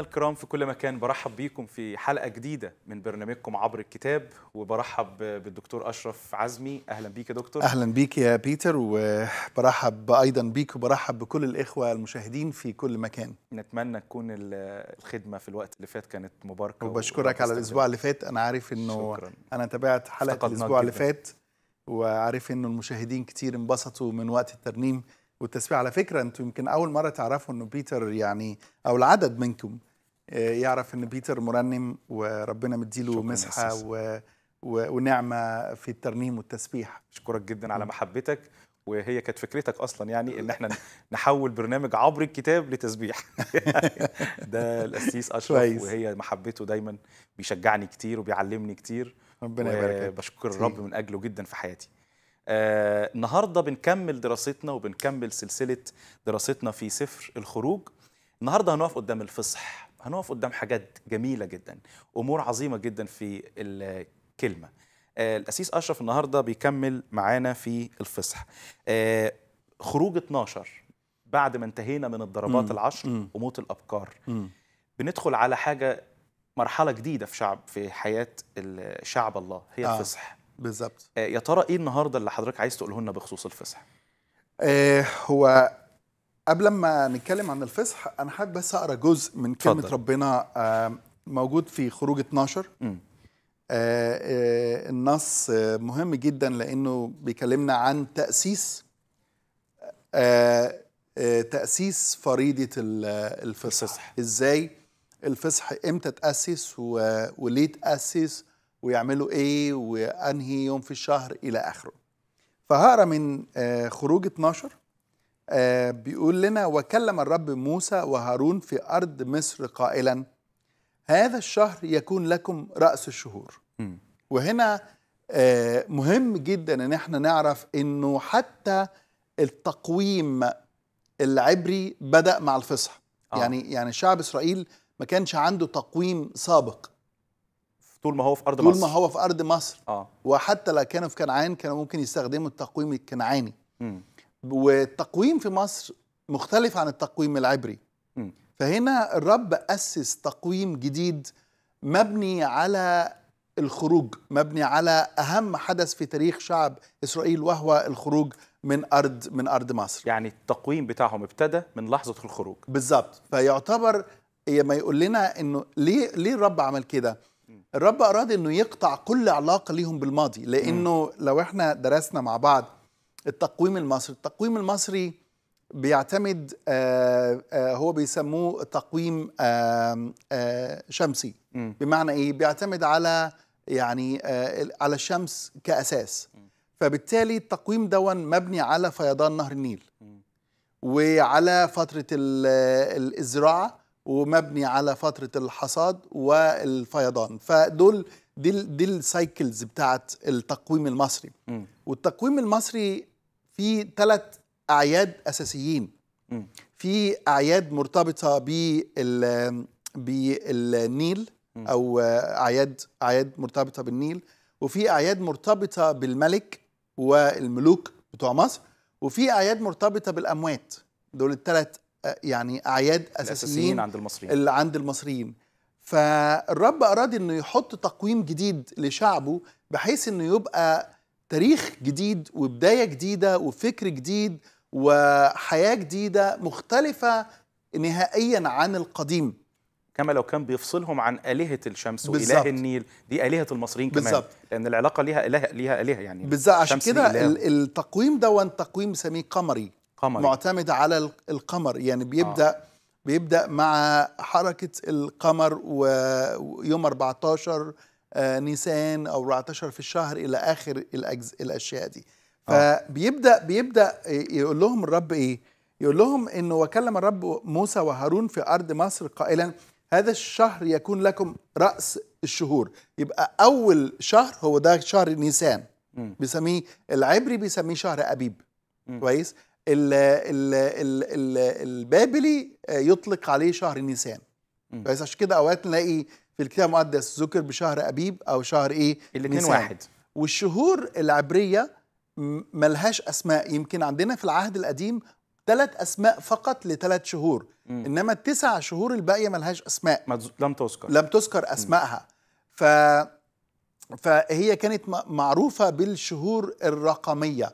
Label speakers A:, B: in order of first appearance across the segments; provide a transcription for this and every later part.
A: الكرام في كل مكان برحب بيكم في حلقة جديدة من برنامجكم عبر الكتاب وبرحب بالدكتور أشرف عزمي أهلا بيك يا دكتور أهلا
B: بيك يا بيتر وبرحب أيضا بيك وبرحب بكل الإخوة المشاهدين في كل مكان
A: نتمنى تكون الخدمة في الوقت اللي فات كانت مباركة وبشكرك على الأسبوع اللي
B: فات أنا عارف أنه شكرا. أنا تابعت حلقة الأسبوع اللي فات وعارف أنه المشاهدين كتير انبسطوا من وقت الترنيم والتسبيح على فكرة أنتم يمكن أول مرة تعرفوا أنه بيتر يعني أو العدد منكم يعرف ان بيتر مرنم وربنا مديله مسحه و... و... ونعمه في الترنيم والتسبيح اشكرك جدا على
A: محبتك وهي كانت فكرتك اصلا يعني ان احنا نحول برنامج عبر الكتاب لتسبيح ده الاسيس اشرف وهي محبته دايما بيشجعني كتير وبيعلمني كتير ربنا يبارك فيك بشكر الرب من اجله جدا في حياتي آه النهارده بنكمل دراستنا وبنكمل سلسله دراستنا في سفر الخروج النهارده هنقف قدام الفصح هنقف قدام حاجات جميله جدا امور عظيمه جدا في الكلمه آه، الاسيس اشرف النهارده بيكمل معانا في الفصح آه، خروج 12 بعد ما انتهينا من الضربات مم. العشر مم. وموت الابكار مم. بندخل على حاجه مرحله جديده في شعب في حياه شعب الله
B: هي آه. الفصح بالظبط
A: آه، يا ترى ايه النهارده اللي حضرتك عايز تقوله لنا بخصوص الفصح
B: آه هو قبل ما نتكلم عن الفصح انا حابب بس اقرا جزء من كلمه فضل. ربنا موجود في خروج 12 آه، آه، النص آه، مهم جدا لانه بيكلمنا عن تاسيس تاسيس فريضه الفصح. الفصح ازاي الفصح امتى تاسس وليه تاسس ويعملوا ايه وانهي يوم في الشهر الى اخره فهقرا من خروج 12 آه، بيقول لنا وكلم الرب موسى وهارون في أرض مصر قائلا هذا الشهر يكون لكم رأس الشهور وهنا آه، مهم جدا ان احنا نعرف انه حتى التقويم العبري بدأ مع الفصح آه. يعني يعني شعب اسرائيل ما كانش عنده تقويم سابق طول ما هو في ارض طول مصر طول ما هو في ارض مصر آه. وحتى لو كانوا في كنعان كانوا ممكن يستخدموا التقويم الكنعاني والتقويم في مصر مختلف عن التقويم العبري م. فهنا الرب أسس تقويم جديد مبني على الخروج مبني على أهم حدث في تاريخ شعب إسرائيل وهو الخروج من أرض من أرض مصر يعني التقويم بتاعهم ابتدى من لحظة الخروج بالظبط فيعتبر ما يقول لنا إنه ليه ليه الرب عمل كده الرب أراد إنه يقطع كل علاقة ليهم بالماضي لأنه لو إحنا درسنا مع بعض التقويم المصري التقويم المصري بيعتمد آه، آه، هو بيسموه تقويم آه، شمسي بمعنى ايه بيعتمد على يعني على الشمس كاساس فبالتالي التقويم دون مبني على فيضان نهر النيل وعلى فتره الزراعه ومبني على فتره الحصاد والفيضان فدول دي دي السايكلز بتاعت التقويم المصري والتقويم المصري في ثلاث اعياد اساسيين في اعياد مرتبطه بال بالنيل او اعياد اعياد مرتبطه بالنيل وفي اعياد مرتبطه بالملك والملوك بتوع مصر وفي اعياد مرتبطه بالاموات دول الثلاث يعني اعياد اساسيين عند المصريين اللي عند المصريين فالرب اراد انه يحط تقويم جديد لشعبه بحيث انه يبقى تاريخ جديد وبدايه جديده وفكر جديد وحياه جديده مختلفه نهائيا عن القديم
A: كما لو كان بيفصلهم عن آلهة الشمس بالزبط. وإله النيل دي آلهة المصريين كمان بالزبط. لأن العلاقة ليها إله ليها آلهة يعني بالظبط عشان كده
B: التقويم ده تقويم سميه قمري قمري معتمد على القمر يعني بيبدأ آه. بيبدأ مع حركة القمر ويوم 14 آه، نيسان او 14 في الشهر الى اخر الأجز... الاشياء دي آه. فبيبدا بيبدا يقول لهم الرب ايه يقول لهم انه وكلم الرب موسى وهارون في ارض مصر قائلا هذا الشهر يكون لكم راس الشهور يبقى اول شهر هو ده شهر نيسان بيسميه العبري بيسميه شهر ابيب كويس البابلي آه، يطلق عليه شهر نيسان كويس عشان كده اوقات نلاقي في الكتاب المقدس ذكر بشهر أبيب أو شهر إيه؟ الاثنين واحد والشهور العبرية ملهاش أسماء يمكن عندنا في العهد القديم ثلاث أسماء فقط لثلاث شهور م. إنما التسع شهور الباقية ملهاش أسماء مز... لم تذكر لم تذكر أسمائها ف... فهي كانت معروفة بالشهور الرقمية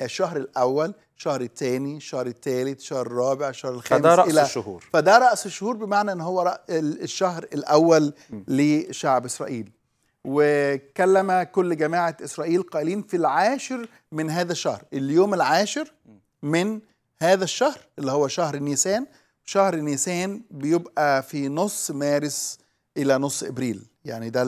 B: الشهر آه، الاول الشهر الثاني الشهر الثالث الشهر الرابع الشهر الخامس فده رأس إلى الشهور فده رأس الشهور بمعنى ان هو الشهر الاول م. لشعب اسرائيل وكلم كل جماعة اسرائيل قائلين في العاشر من هذا الشهر اليوم العاشر من هذا الشهر اللي هو شهر نيسان شهر نيسان بيبقى في نص مارس الى نص ابريل يعني ده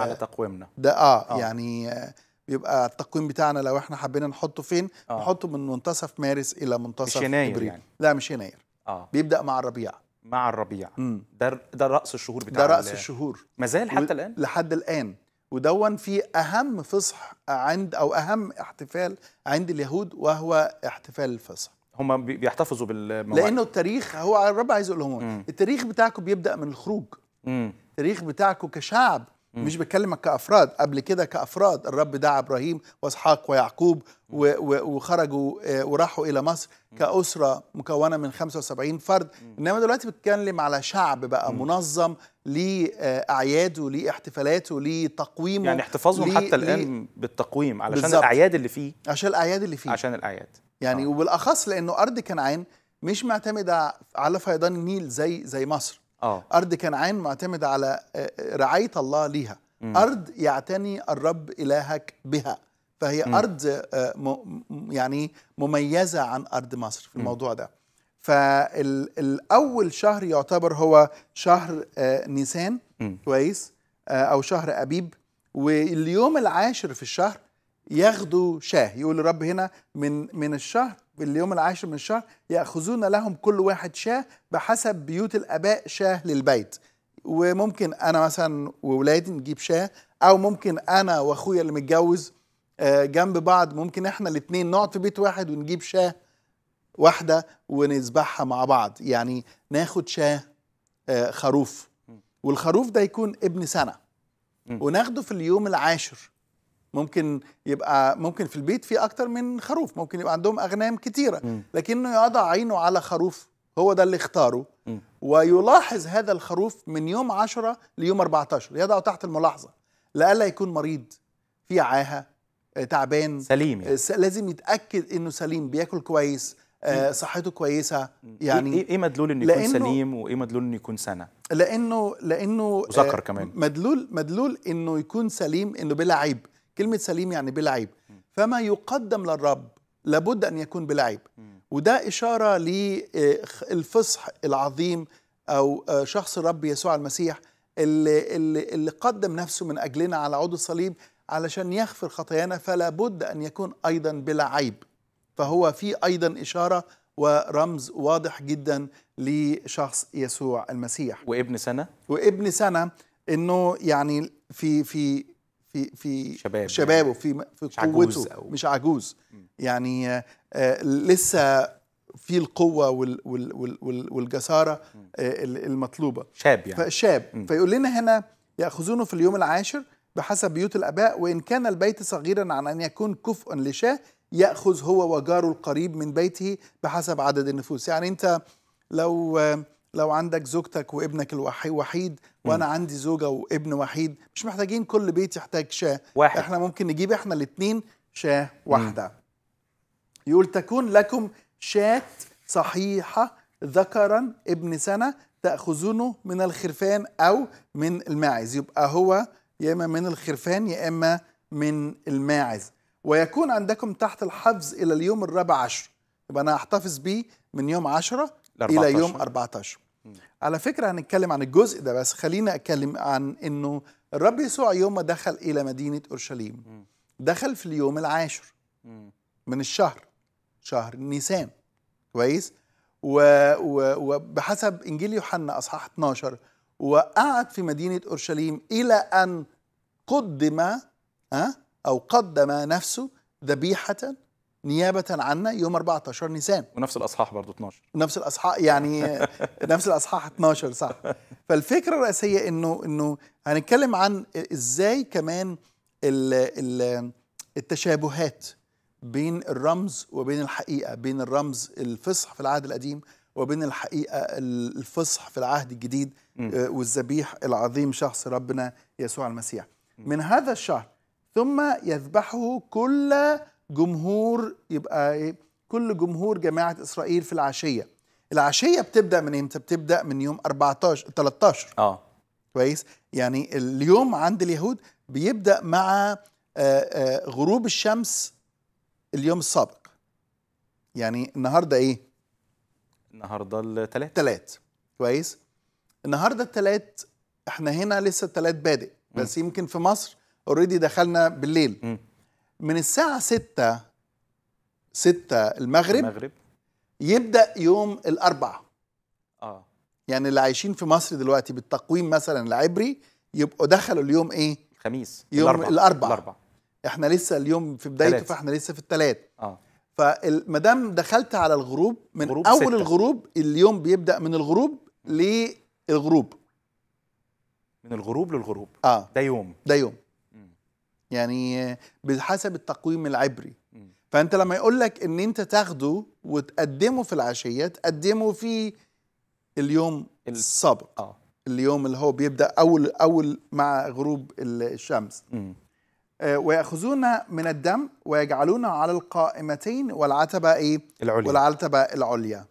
B: على تقويمنا ده آه, اه يعني آه يبقى التقويم بتاعنا لو احنا حبينا نحطه فين آه. نحطه من منتصف مارس الى منتصف مش يناير ابريل يعني. لا مش يناير آه. بيبدا مع الربيع مع الربيع مم. ده ده راس الشهور بتاعنا ده راس اللي... الشهور ما زال حتى و... الان لحد الان ودون في اهم فصح عند او اهم احتفال عند اليهود وهو احتفال الفصح هم
A: بيحتفظوا بالموعد
B: لانه التاريخ هو الرب عايز يقول لهم التاريخ بتاعكم بيبدا من الخروج مم. التاريخ بتاعكم كشعب مش بكلمك كافراد قبل كده كافراد الرب دعا ابراهيم واسحاق ويعقوب وخرجوا آه، وراحوا الى مصر كاسره مكونه من 75 فرد انما دلوقتي بتكلم على شعب بقى منظم لاعياده اعياده ليه آه، احتفالاته ليه تقويمه يعني احتفاظهم حتى الان
A: بالتقويم علشان بالزبط. الاعياد
B: اللي فيه عشان الاعياد اللي فيه عشان الاعياد يعني آه. وبالاخص لانه ارض كنعان مش معتمده على فيضان النيل زي زي مصر أوه. ارض كنعان معتمده على آه، آه، رعايه الله ليها مم. ارض يعتني الرب الهك بها فهي مم. ارض آه، يعني مميزه عن ارض مصر في الموضوع ده فالاول شهر يعتبر هو شهر نيسان كويس او شهر ابيب واليوم العاشر في الشهر ياخدوا شاه يقول الرب هنا من من الشهر اليوم العاشر من الشهر يأخذون لهم كل واحد شاه بحسب بيوت الآباء شاه للبيت وممكن أنا مثلا وولادي نجيب شاه أو ممكن أنا وأخويا اللي متجوز آه، جنب بعض ممكن إحنا الاتنين نقعد في بيت واحد ونجيب شاه واحدة ونذبحها مع بعض يعني ناخد شاه آه، خروف والخروف ده يكون ابن سنة وناخده في اليوم العاشر ممكن يبقى ممكن في البيت في اكتر من خروف ممكن يبقى عندهم اغنام كتيره لكنه يضع عينه على خروف هو ده اللي اختاره ويلاحظ هذا الخروف من يوم 10 ليوم 14 يضعه تحت الملاحظه لا يكون مريض في عاهه آه، تعبان سليم يعني. آه، لازم يتاكد انه سليم بياكل كويس آه، صحته كويسه يعني إيه،, ايه مدلول انه يكون سليم
A: وايه مدلول انه يكون سنه
B: لانه لانه وذكر كمان مدلول مدلول انه يكون سليم انه بلا عيب كلمه سليم يعني بالعيب فما يقدم للرب لابد ان يكون بالعيب وده اشاره للفصح آه، العظيم او آه، شخص الرب يسوع المسيح اللي, اللي, اللي قدم نفسه من اجلنا على عود الصليب علشان يغفر خطايانا فلا بد ان يكون ايضا بلا عيب فهو في ايضا اشاره ورمز واضح جدا لشخص يسوع المسيح وابن سنه وابن سنه انه يعني في في في في شباب يعني. شبابه في في مش قوته أو. مش عجوز يعني آه، لسه في القوه والجساره آه، المطلوبه شاب يعني فشاب فيقول لنا هنا ياخذونه في اليوم العاشر بحسب بيوت الاباء وان كان البيت صغيرا عن ان يكون كفء لشاه ياخذ هو وجاره القريب من بيته بحسب عدد النفوس يعني انت لو آه، لو عندك زوجتك وابنك الوحيد وانا عندي زوجه وابن وحيد مش محتاجين كل بيت يحتاج شاه واحد. احنا ممكن نجيب احنا الاثنين شاه واحده م. يقول تكون لكم شاة صحيحة ذكرا ابن سنة تأخذونه من الخرفان أو من الماعز يبقى هو يا إما من الخرفان يا إما من الماعز ويكون عندكم تحت الحفظ إلى اليوم الرابع عشر يبقى أنا هحتفظ بيه من يوم عشرة الى يوم 14 مم. على فكره هنتكلم عن الجزء ده بس خلينا اتكلم عن انه الرب يسوع يوم ما دخل الى مدينه اورشليم دخل في اليوم العاشر من الشهر شهر نيسان كويس وبحسب انجيل يوحنا اصحاح 12 وقعد في مدينه اورشليم الى ان قدم ها او قدم نفسه ذبيحه نيابه عنا يوم 14 نيسان
A: ونفس الاصحاح برضه 12
B: نفس الاصحاح يعني نفس الاصحاح 12 صح فالفكره الرئيسيه انه انه هنتكلم عن ازاي كمان الـ الـ التشابهات بين الرمز وبين الحقيقه بين الرمز الفصح في العهد القديم وبين الحقيقه الفصح في العهد الجديد آه، والذبيح العظيم شخص ربنا يسوع المسيح من هذا الشهر ثم يذبحه كل جمهور يبقى ايه كل جمهور جماعه اسرائيل في العشيه العشيه بتبدا من امتى بتبدا من يوم 14 13 اه كويس يعني اليوم عند اليهود بيبدا مع آه، آه، غروب الشمس اليوم السابق يعني النهارده ايه النهارده الثلاث ثلاث كويس النهارده الثلاث احنا هنا لسه الثلاث بادئ بس م. يمكن في مصر اوريدي دخلنا بالليل م. من الساعة 6 6 المغرب, المغرب يبدأ يوم الأربعاء اه يعني اللي عايشين في مصر دلوقتي بالتقويم مثلا العبري يبقوا دخلوا اليوم ايه؟ الخميس يوم الأربعاء الأربعاء احنا لسه اليوم في بدايته تلات. فاحنا لسه في الثلاث اه فمدام دخلت على الغروب من غروب اول ستة. الغروب اليوم بيبدا من الغروب للغروب من الغروب للغروب اه ده يوم ده يوم يعني بحسب التقويم العبري فانت لما يقول لك ان انت تاخده وتقدمه في العشيه تقدمه في اليوم السابق آه. اليوم اللي هو بيبدا اول اول مع غروب الشمس آه، ويأخذون من الدم ويجعلونه على القائمتين والعتبة إيه؟ العليا والعتبة العليا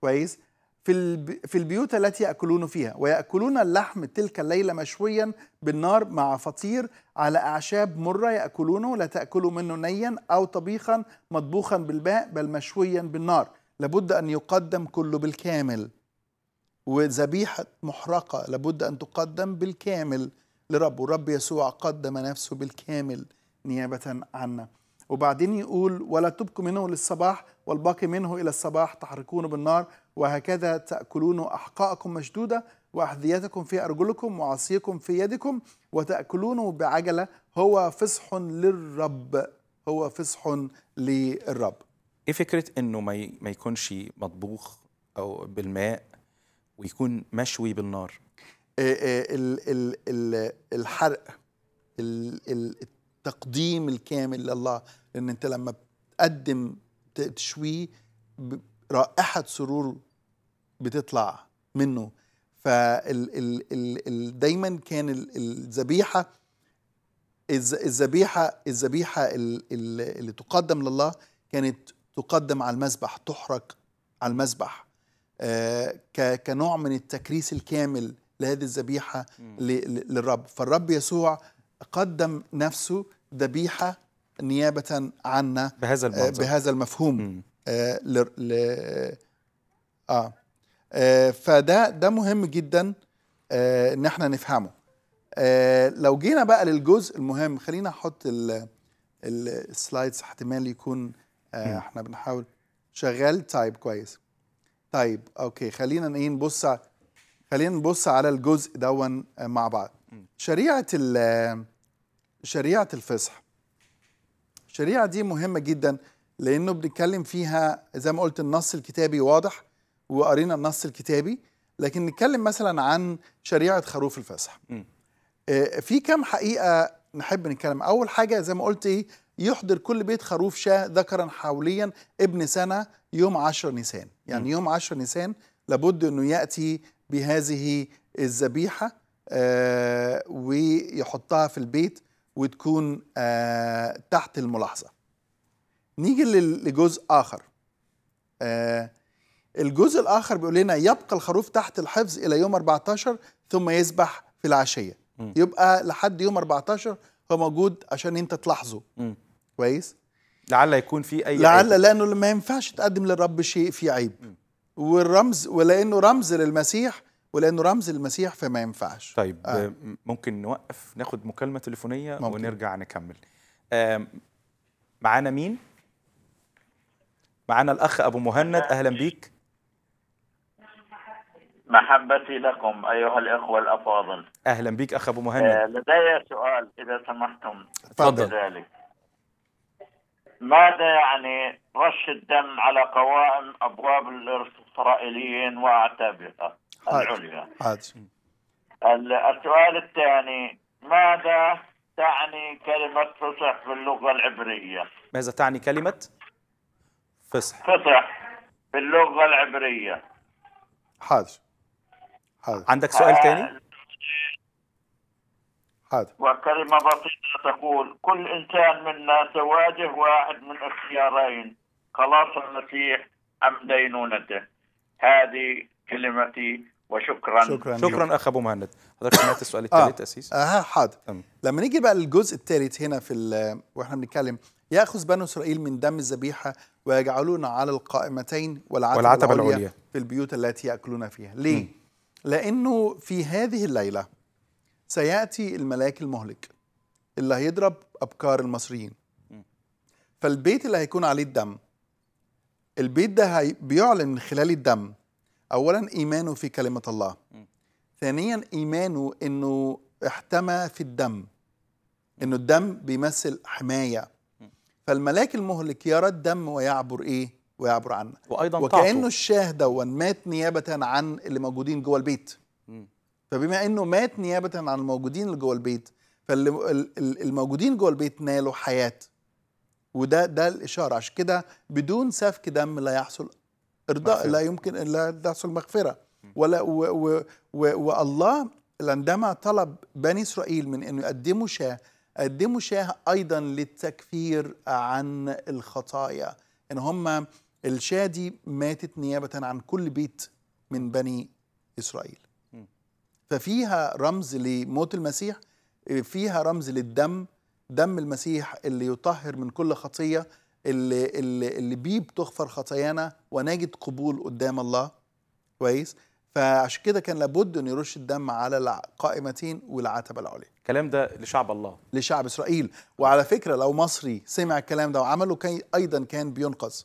B: كويس في في البيوت التي ياكلون فيها وياكلون اللحم تلك الليله مشويا بالنار مع فطير على اعشاب مره ياكلونه لا تاكلوا منه نيا او طبيخا مطبوخا بالماء بل مشويا بالنار لابد ان يقدم كله بالكامل وذبيحه محرقه لابد ان تقدم بالكامل لرب ورب يسوع قدم نفسه بالكامل نيابه عنا وبعدين يقول ولا تبكوا منه للصباح والباقي منه الى الصباح تحرقونه بالنار وهكذا تأكلون أحقاءكم مشدودة وأحذيتكم في أرجلكم وعصيكم في يدكم وتأكلونه بعجلة هو فصح للرب هو فصح للرب
A: ايه فكره انه ما ما يكونش مطبوخ او بالماء ويكون مشوي بالنار
B: آه، آه، ال ال ال الحرق التقديم الكامل لله لان انت لما بتقدم تشويه رائحه سرور بتطلع منه فدايما دايما كان الذبيحه الذبيحه الذبيحه اللي تقدم لله كانت تقدم على المذبح تحرق على المذبح آه، كنوع من التكريس الكامل لهذه الذبيحه للرب فالرب يسوع قدم نفسه ذبيحه نيابه عنا بهذا المنظر. آه، بهذا المفهوم آه, ل... ل... اه آه، فده ده مهم جدا آه، ان احنا نفهمه آه، لو جينا بقى للجزء المهم خلينا احط السلايدز احتمال يكون احنا بنحاول شغال طيب كويس طيب اوكي خلينا ايه نبص خلينا نبص على الجزء دون مع بعض شريعه شريعه الفصح الشريعه دي مهمه جدا لانه بنتكلم فيها زي ما قلت النص الكتابي واضح وقرينا النص الكتابي لكن نتكلم مثلا عن شريعه خروف الفسح آه، في كام حقيقه نحب نتكلم اول حاجه زي ما قلت ايه يحضر كل بيت خروف شاة ذكرا حوليا ابن سنة يوم عشر نيسان يعني م. يوم عشر نيسان لابد أنه يأتي بهذه الذبيحة آه، ويحطها في البيت وتكون آه، تحت الملاحظة نيجي لجزء آخر الجزء الآخر بيقول لنا يبقى الخروف تحت الحفظ إلى يوم 14 ثم يذبح في العشية م. يبقى لحد يوم 14 هو موجود عشان أنت تلاحظه كويس
A: لعل يكون في أي لعل عيب. لأنه
B: ما ينفعش تقدم للرب شيء فيه عيب م. والرمز ولأنه رمز للمسيح ولانه رمز للمسيح فما ينفعش
A: طيب آه. آه، ممكن نوقف ناخد مكالمه تليفونيه ممكن. ونرجع نكمل آه معانا مين معانا الاخ ابو مهند اهلا بيك
C: محبتي لكم أيها الإخوة الأفاضل
A: أهلا بك أخ أبو مهند آه
C: لدي سؤال إذا سمحتم تفضل ذلك ماذا يعني رش الدم على قوائم أبواب الإسرائيليين وأعتابها العليا حاج. السؤال الثاني ماذا تعني كلمة فصح في اللغة العبرية؟
A: ماذا تعني كلمة فصح؟
C: فصح باللغة العبرية
B: حاضر حاضر عندك سؤال تاني؟ حاضر
C: وكلمة بسيطة تقول كل إنسان منا سواجه واحد من اختيارين خلاص المسيح أم دينونته هذه كلمتي وشكرا شكرا شكرا
B: اخ ابو مهند حضرتك سمعت السؤال الثالث آه. اسيس اه حاضر لما نيجي بقى للجزء الثالث هنا في واحنا بنتكلم ياخذ بنو اسرائيل من دم الذبيحه ويجعلون على القائمتين والعتبه, العليا في البيوت التي ياكلون فيها ليه م. لأنه في هذه الليلة سيأتي الملاك المهلك اللي هيضرب أبكار المصريين فالبيت اللي هيكون عليه الدم البيت ده هي بيعلن من خلال الدم أولا إيمانه في كلمة الله ثانيا إيمانه أنه احتمى في الدم أنه الدم بيمثل حماية فالملاك المهلك يرى الدم ويعبر إيه ويعبر عنك وايضا وكانه الشاه دون مات نيابه عن اللي موجودين جوه البيت م. فبما انه مات نيابه عن الموجودين اللي جوه البيت فالموجودين جوه البيت نالوا حياه وده ده الاشاره عشان كده بدون سفك دم لا يحصل ارضاء مغفرة. لا يمكن لا تحصل مغفره ولا و و و والله عندما طلب بني اسرائيل من انه يقدموا شاه قدموا شاه ايضا للتكفير عن الخطايا ان هم الشادي ماتت نيابة عن كل بيت من بني إسرائيل ففيها رمز لموت المسيح فيها رمز للدم دم المسيح اللي يطهر من كل خطية اللي, اللي, اللي بيه بتغفر خطايانا ونجد قبول قدام الله كويس فعشان كده كان لابد ان يرش الدم على القائمتين والعتبه العليا الكلام ده لشعب الله لشعب اسرائيل وعلى فكره لو مصري سمع الكلام ده وعمله كان ايضا كان بينقذ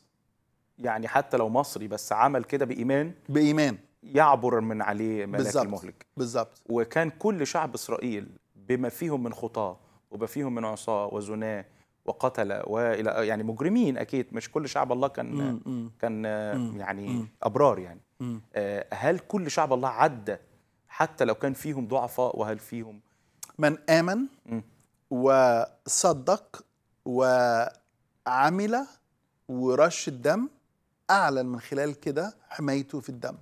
B: يعني حتى لو مصري بس عمل كده بايمان بايمان يعبر من عليه ملاك بالزبط. المهلك بالظبط
A: وكان كل شعب اسرائيل بما فيهم من خطاه وبما فيهم من عصاه وزناه وقتل والى يعني مجرمين اكيد مش كل شعب الله كان مم. كان مم. يعني مم. ابرار يعني مم. آه، هل كل شعب الله عدى حتى لو كان
B: فيهم ضعفاء وهل فيهم من امن مم. وصدق وعمل ورش الدم اعلن من خلال كده حمايته في الدم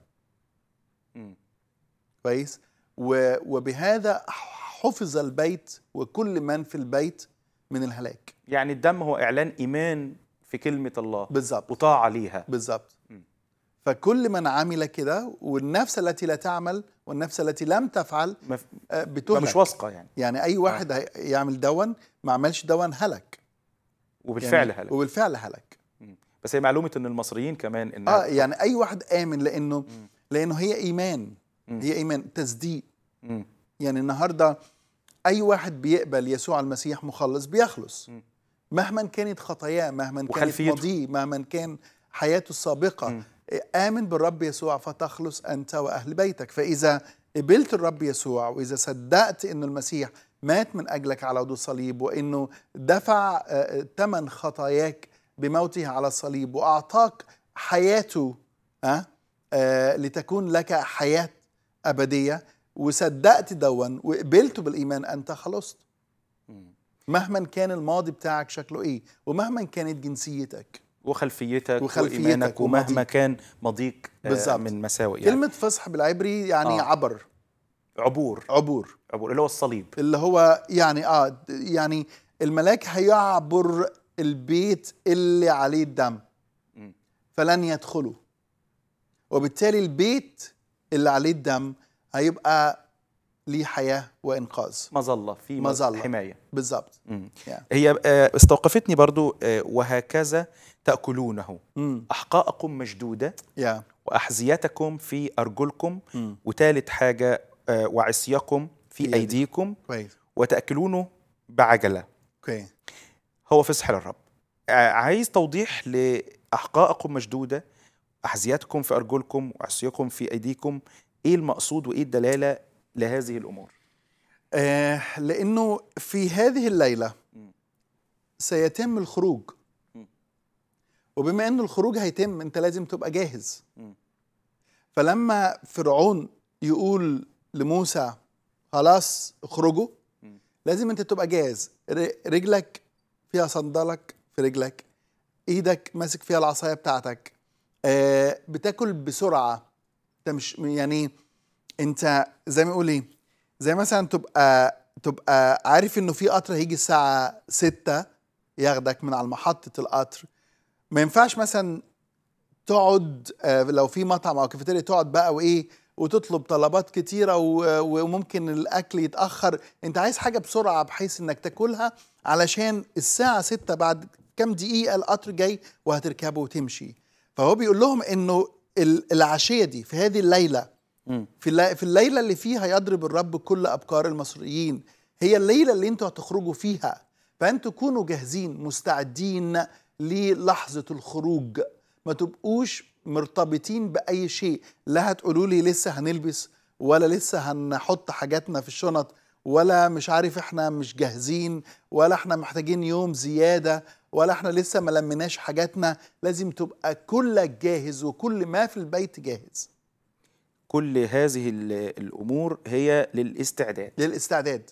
B: كويس وبهذا حفظ البيت وكل من في البيت من الهلاك يعني الدم هو اعلان ايمان في كلمه الله بالظبط وطاعه ليها بالظبط فكل من عمل كده والنفس التي لا تعمل والنفس التي لم تفعل مف... آه، بتهلك مش واثقه يعني يعني اي واحد آه. هيعمل دون ما عملش دون هلك
A: وبالفعل يعني هلك وبالفعل هلك بس هي معلومه ان المصريين كمان إن اه
B: يعني اي واحد امن لانه م. لانه هي ايمان م. هي ايمان تصديق يعني النهارده اي واحد بيقبل يسوع المسيح مخلص بيخلص م. مهما كانت خطاياه مهما كانت ماضيه مهما كان حياته السابقه م. آه، امن بالرب يسوع فتخلص انت واهل بيتك فاذا قبلت الرب يسوع واذا صدقت ان المسيح مات من اجلك على عدو الصليب وانه دفع ثمن آه، آه، خطاياك بموته على الصليب واعطاك حياته أه؟ أه لتكون لك حياه ابديه وصدقت دون وقبلت بالايمان انت خلصت مهما كان الماضي بتاعك شكله ايه ومهما كانت جنسيتك
A: وخلفيتك, وخلفيتك وإيمانك ومهما ومضيك. كان مضيك آه، بالزبط. من مساوئ يعني. كلمة
B: فصح بالعبري يعني آه. عبر عبور عبور عبور اللي هو الصليب اللي هو يعني اه يعني الملاك هيعبر البيت اللي عليه الدم فلن يدخلوا وبالتالي البيت اللي عليه الدم هيبقى ليه حياه وانقاذ مظله في مظله حمايه بالظبط yeah.
A: هي آه، استوقفتني برضو آه، وهكذا تاكلونه
B: مم. احقاقكم
A: مشدوده yeah. واحذيتكم في ارجلكم مم. وثالث حاجه آه، وعصيكم في ايديكم كويس. وتاكلونه بعجله okay. هو فسح للرب آه، عايز توضيح لأحقائكم مشدودة أحذيتكم في أرجلكم وعصيكم في أيديكم إيه المقصود وإيه الدلالة
B: لهذه الأمور آه لأنه في هذه الليلة سيتم الخروج وبما أن الخروج هيتم أنت لازم تبقى جاهز فلما فرعون يقول لموسى خلاص اخرجوا لازم انت تبقى جاهز رجلك فيها صندلك في رجلك ايدك ماسك فيها العصايه بتاعتك آه بتاكل بسرعه انت مش يعني انت زي ما يقول ايه زي مثلا تبقى تبقى عارف انه في قطر هيجي الساعه 6 ياخدك من على محطه القطر ما ينفعش مثلا تقعد آه لو في مطعم او كافيتيريا تقعد بقى وايه وتطلب طلبات كتيره وممكن الاكل يتاخر انت عايز حاجه بسرعه بحيث انك تاكلها علشان الساعه 6 بعد كام دقيقه القطر جاي وهتركبه وتمشي فهو بيقول لهم انه العشيه دي في هذه الليله في في الليله اللي فيها يضرب الرب كل ابكار المصريين هي الليله اللي انتوا هتخرجوا فيها فانتوا كونوا جاهزين مستعدين للحظه الخروج ما تبقوش مرتبطين باي شيء لا هتقولوا لي لسه هنلبس ولا لسه هنحط حاجاتنا في الشنط ولا مش عارف احنا مش جاهزين ولا احنا محتاجين يوم زياده ولا احنا لسه ما لمناش حاجاتنا لازم تبقى كلك جاهز وكل ما في البيت جاهز
A: كل هذه الامور هي للاستعداد
B: للاستعداد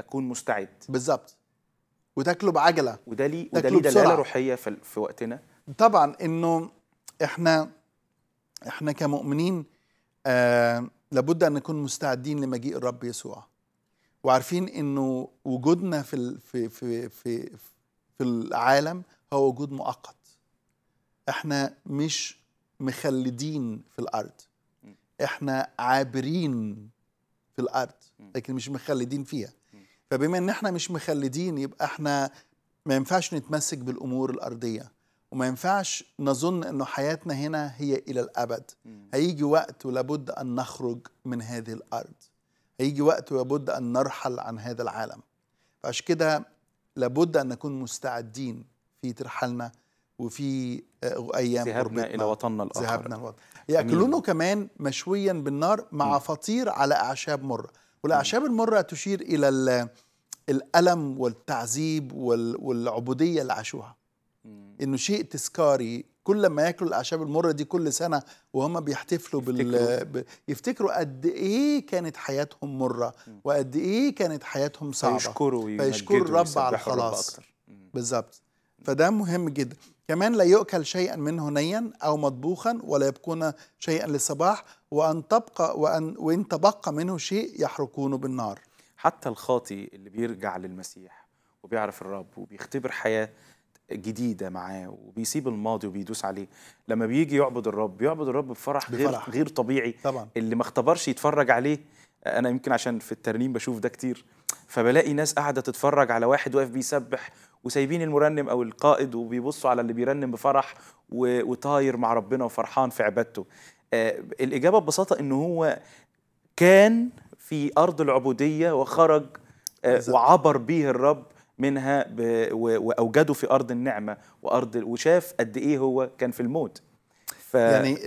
B: اكون مستعد بالظبط وتاكله بعجله وده ليه وده ليه دلاله
A: روحيه في وقتنا
B: طبعا انه احنا احنا كمؤمنين آه لابد ان نكون مستعدين لمجيء الرب يسوع وعارفين انه وجودنا في في في في, في العالم هو وجود مؤقت احنا مش مخلدين في الارض احنا عابرين في الارض لكن مش مخلدين فيها فبما ان احنا مش مخلدين يبقى احنا ما ينفعش نتمسك بالامور الارضيه وما ينفعش نظن انه حياتنا هنا هي الى الابد هيجي وقت ولابد ان نخرج من هذه الارض هيجي وقت ولابد ان نرحل عن هذا العالم فعش كده لابد ان نكون مستعدين في ترحالنا وفي آه، ايام ذهابنا الى
A: وطننا الاخر ذهابنا
B: الوطن ياكلونه كمان مشويا بالنار مع م. فطير على اعشاب مره والاعشاب المره تشير الى الالم والتعذيب والعبوديه اللي عاشوها انه شيء تذكاري كل ما ياكلوا الاعشاب المره دي كل سنه وهم بيحتفلوا يفتكروا. بال يفتكروا قد ايه كانت حياتهم مره وقد ايه كانت حياتهم صعبه فيشكروا فيشكروا الرب على الخلاص بالظبط فده مهم جدا كمان لا يؤكل شيئا منه نيا او مطبوخا ولا يبقون شيئا للصباح وان تبقى وان وان تبقى منه شيء يحرقونه بالنار
A: حتى الخاطي اللي بيرجع للمسيح وبيعرف الرب وبيختبر حياه جديده معاه وبيسيب الماضي وبيدوس عليه لما بيجي يعبد الرب بيعبد الرب بفرح غير غير طبيعي طبعا. اللي ما اختبرش يتفرج عليه انا يمكن عشان في الترنيم بشوف ده كتير فبلاقي ناس قاعده تتفرج على واحد واقف بيسبح وسايبين المرنم او القائد وبيبصوا على اللي بيرنم بفرح وطاير مع ربنا وفرحان في عبادته آه الاجابه ببساطه ان هو كان في ارض العبوديه وخرج آه وعبر به الرب منها ب... واوجده في ارض النعمه وارض وشاف قد ايه هو كان في الموت ف... يعني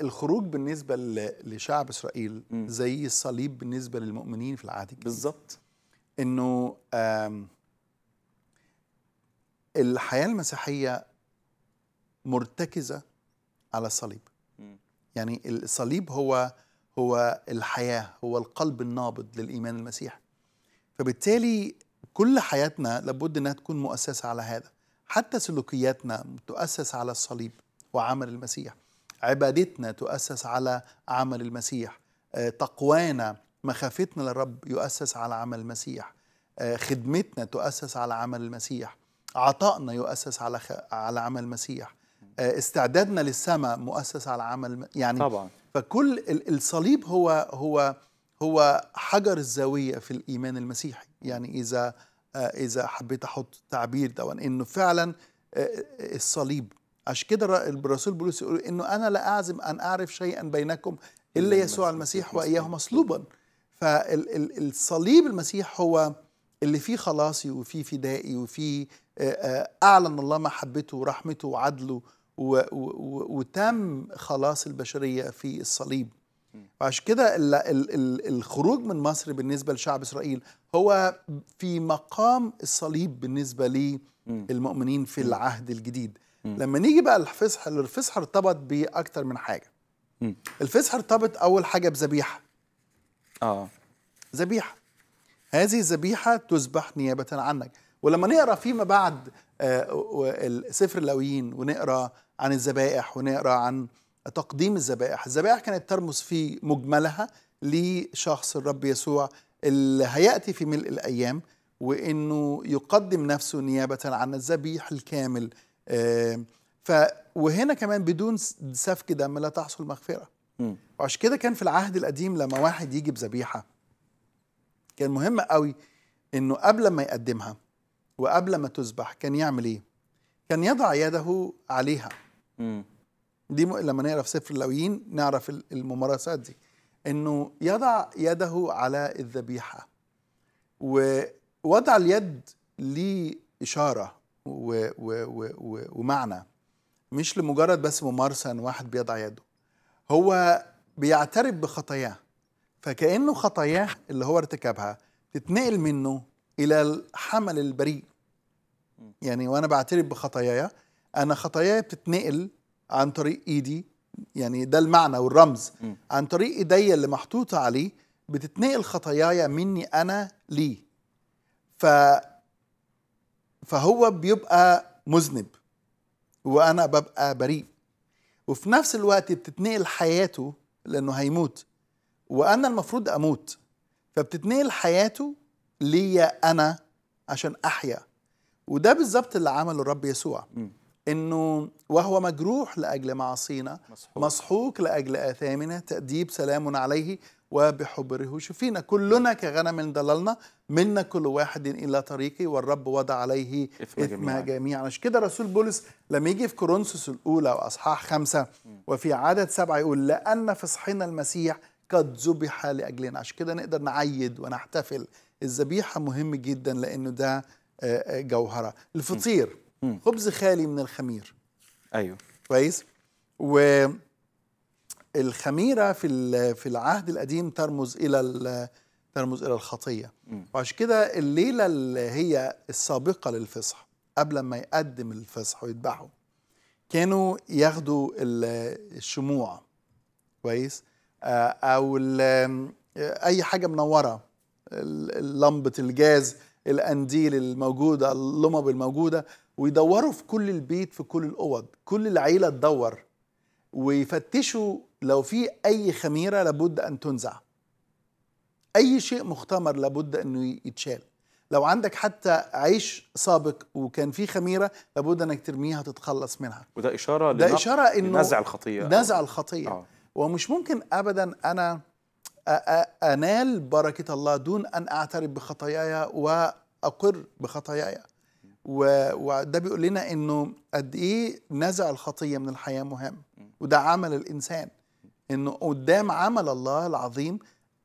B: الخروج بالنسبه لشعب اسرائيل زي الصليب بالنسبه للمؤمنين في العهد الجديد بالظبط انه الحياه المسيحيه مرتكزه على الصليب يعني الصليب هو هو الحياه هو القلب النابض للايمان المسيحي فبالتالي كل حياتنا لابد انها تكون مؤسسه على هذا حتى سلوكياتنا تؤسس على الصليب وعمل المسيح عبادتنا تؤسس على عمل المسيح آه، تقوانا مخافتنا للرب يؤسس على عمل المسيح آه، خدمتنا تؤسس على عمل المسيح عطائنا يؤسس على خ... على عمل المسيح آه، استعدادنا للسماء مؤسس على عمل يعني طبعا فكل الصليب هو هو هو حجر الزاويه في الايمان المسيحي يعني اذا آه، اذا حبيت احط تعبير ده انه فعلا آه، آه، الصليب عشان كده الرسول بولس يقول انه انا لا اعزم ان اعرف شيئا بينكم الا يسوع المسيح واياه مصلوبا فالصليب المسيح هو اللي فيه خلاصي وفيه فدائي وفيه اعلن الله محبته ورحمته وعدله وتم خلاص البشريه في الصليب وعشان كده الخروج من مصر بالنسبه لشعب اسرائيل هو في مقام الصليب بالنسبه للمؤمنين في العهد الجديد لما نيجي بقى الفصح الفصح ارتبط باكثر من حاجه الفصح ارتبط اول حاجه بذبيحه اه ذبيحه هذه الذبيحه تذبح نيابه عنك ولما نقرا فيما بعد آه، سفر اللاويين ونقرا عن الذبائح ونقرا عن تقديم الذبائح الذبائح كانت ترمز في مجملها لشخص الرب يسوع اللي هيأتي في ملء الأيام وإنه يقدم نفسه نيابة عن الذبيح الكامل ف وهنا كمان بدون سفك دم لا تحصل مغفرة وعشان كده كان في العهد القديم لما واحد يجي بذبيحة كان مهم قوي إنه قبل ما يقدمها وقبل ما تذبح كان يعمل إيه؟ كان يضع يده عليها دي لما نقرا في سفر اللاويين نعرف الممارسات دي انه يضع يده على الذبيحه ووضع اليد ليه اشاره و و و و ومعنى مش لمجرد بس ممارسه ان واحد بيضع يده هو بيعترف بخطاياه فكانه خطاياه اللي هو ارتكبها تتنقل منه الى الحمل البريء يعني وانا بعترف بخطاياي انا خطاياي بتتنقل عن طريق ايدي يعني ده المعنى والرمز م. عن طريق ايديا اللي محطوطه عليه بتتنقل خطاياي مني انا ليه ف فهو بيبقى مذنب وانا ببقى بريء وفي نفس الوقت بتتنقل حياته لانه هيموت وانا المفروض اموت فبتتنقل حياته ليا انا عشان احيا وده بالظبط اللي عمله الرب يسوع م. انه وهو مجروح لاجل معاصينا مسحوق, مسحوق لاجل اثامنا تاديب سلام عليه وبحبره شفينا كلنا كغنم ضللنا منا كل واحد الى طريقه والرب وضع عليه اثم جميعا, جميعا. عشان كده رسول بولس لما يجي في كورنثوس الاولى واصحاح خمسة وفي عدد سبعة يقول لان فصحنا المسيح قد ذبح لاجلنا عشان كده نقدر نعيد ونحتفل الذبيحه مهم جدا لانه ده آه، آه، جوهره الفطير م. خبز خالي من الخمير ايوه كويس و الخميره في في العهد القديم ترمز الى ترمز الى الخطيه وعشان كده الليله اللي هي السابقه للفصح قبل ما يقدم الفصح ويذبحه كانوا ياخدوا الشموع كويس آه، او آه، اي حاجه منوره لمبه الجاز القنديل الموجوده اللمب الموجوده ويدوروا في كل البيت في كل الاوض كل العيله تدور ويفتشوا لو في اي خميره لابد ان تنزع اي شيء مختمر لابد انه يتشال لو عندك حتى عيش سابق وكان فيه خميره لابد انك ترميها تتخلص منها
A: وده اشاره ده اشاره انه نزع الخطيه نزع
B: الخطيه آه. ومش ممكن ابدا انا انال بركه الله دون ان اعترف بخطاياي واقر بخطاياي وده بيقول لنا انه قد ايه نزع الخطيه من الحياه مهم وده عمل الانسان انه قدام عمل الله العظيم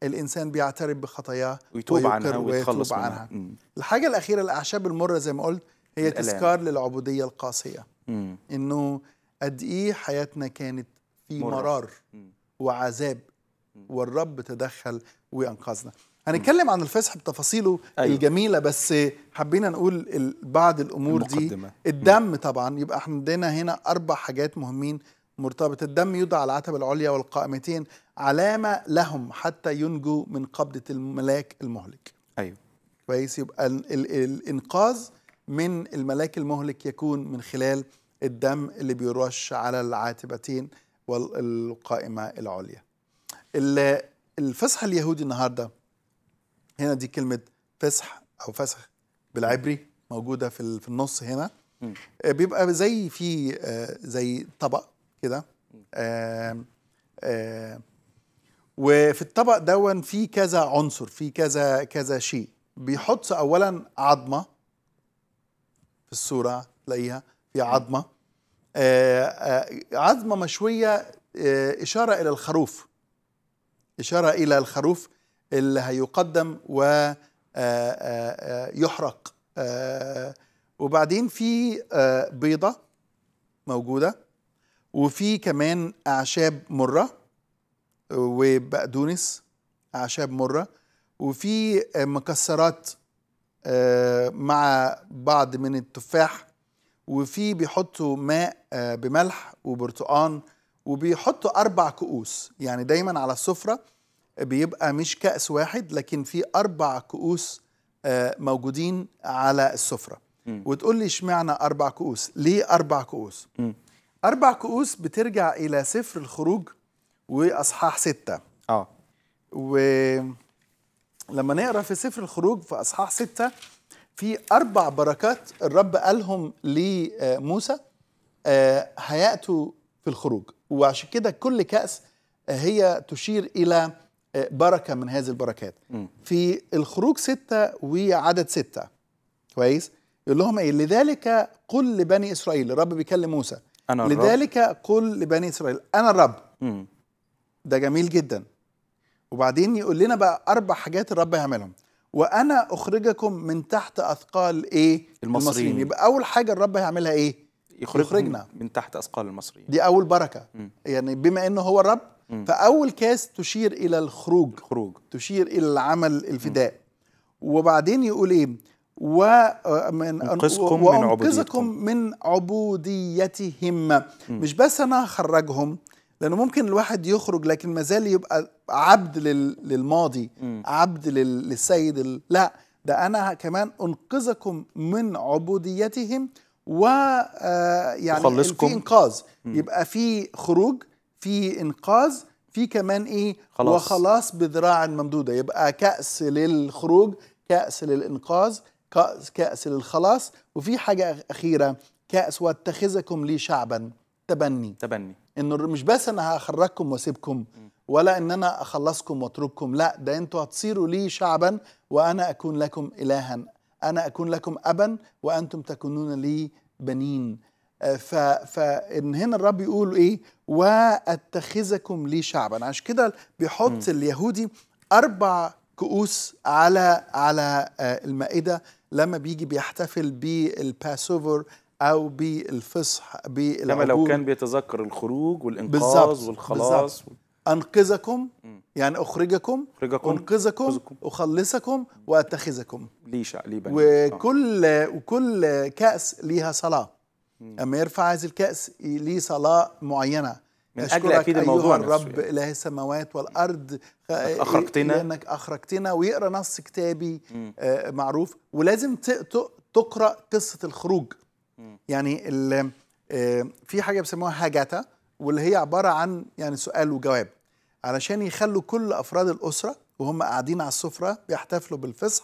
B: الانسان بيعترف بخطاياه ويتوب عنها ويتخلص عنها الحاجه الاخيره الاعشاب المره زي ما قلت هي تذكار للعبوديه القاسيه مم. انه قد ايه حياتنا كانت
C: في مرار
B: وعذاب والرب تدخل وينقذنا هنتكلم عن الفسح بتفاصيله أيوة. الجميله بس حبينا نقول بعض الامور المقدمة. دي الدم طبعا يبقى احنا عندنا هنا اربع حاجات مهمين مرتبطه الدم يوضع على العتبه العليا والقائمتين علامه لهم حتى ينجو من قبضه الملاك المهلك ايوه كويس يبقى الـ الـ الانقاذ من الملاك المهلك يكون من خلال الدم اللي بيرش على العاتبتين والقائمه العليا الفصح اليهودي النهارده هنا دي كلمه فسح او فسخ بالعبري موجوده في في النص هنا آه، بيبقى زي في آه، زي طبق كده وفي الطبق دون في كذا عنصر في كذا كذا شيء بيحط اولا عظمه في الصوره تلاقيها في عظمه آه، عظمه مشويه اشاره الى الخروف اشاره الى الخروف اللي هيقدم ويحرق آه، آه، آه، وبعدين في بيضة موجودة وفي كمان أعشاب مرة وبقدونس أعشاب مرة وفي مكسرات مع بعض من التفاح وفي بيحطوا ماء بملح وبرتقان وبيحطوا أربع كؤوس يعني دايما على السفرة بيبقى مش كأس واحد لكن في أربع كؤوس آه، موجودين على السفرة وتقول لي اشمعنى أربع كؤوس ليه أربع كؤوس أربع كؤوس بترجع إلى سفر الخروج وأصحاح ستة آه. ولما نقرأ في سفر الخروج في أصحاح ستة في أربع بركات الرب قالهم لموسى آه، آه، هيأتوا في الخروج وعشان كده كل كأس هي تشير إلى بركه من هذه البركات م. في الخروج ستة وعدد ستة كويس يقول لهم ايه لذلك قل لبني اسرائيل الرب بيكلم موسى أنا الرب. لذلك قل لبني اسرائيل انا الرب م. ده جميل جدا وبعدين يقول لنا بقى اربع حاجات الرب هيعملهم وانا اخرجكم من تحت اثقال ايه المصريين, المصريين. يبقى اول حاجه الرب هيعملها ايه يخرجنا
A: من تحت اثقال المصريين
B: دي اول بركه م. يعني بما انه هو الرب فاول كاس تشير الى الخروج خروج تشير الى العمل الفداء م. وبعدين يقول ايه ومن آه، أنقذكم من وأنقذكم من عبوديتهم م. مش بس أنا هخرجهم لأنه ممكن الواحد يخرج لكن ما زال يبقى عبد للماضي م. عبد للسيد لا ده أنا كمان أنقذكم من عبوديتهم و آه، يعني في إنقاذ يبقى في خروج في انقاذ في كمان ايه خلاص. وخلاص بذراع ممدوده يبقى كاس للخروج كاس للانقاذ كاس كاس للخلاص وفي حاجه اخيره كاس واتخذكم لي شعبا تبني تبني انه مش بس انا هخرجكم واسيبكم ولا ان انا اخلصكم واترككم لا ده انتوا هتصيروا لي شعبا وانا اكون لكم الها انا اكون لكم ابا وانتم تكونون لي بنين فان هنا الرب يقول ايه واتخذكم لي شعبا عشان كده بيحط اليهودي اربع كؤوس على على آه، المائده لما بيجي بيحتفل بالباسوفر او بالفصح بالعبور لما لو كان بيتذكر الخروج والانقاذ بالزبط والخلاص بالزبط انقذكم يعني اخرجكم اخرجكم انقذكم اخلصكم واتخذكم لي شعبا آه. وكل وكل كاس ليها صلاه اما يرفع هذه الكاس ليه صلاه معينه من اجل اكيد الموضوع أيها الرب يعني. اله السماوات والارض اخرجتنا لانك اخرجتنا ويقرا نص كتابي مم. آه، معروف ولازم تقرا قصه الخروج مم. يعني آه، في حاجه بيسموها هاجاتا واللي هي عباره عن يعني سؤال وجواب علشان يخلوا كل افراد الاسره وهم قاعدين على السفره بيحتفلوا بالفصح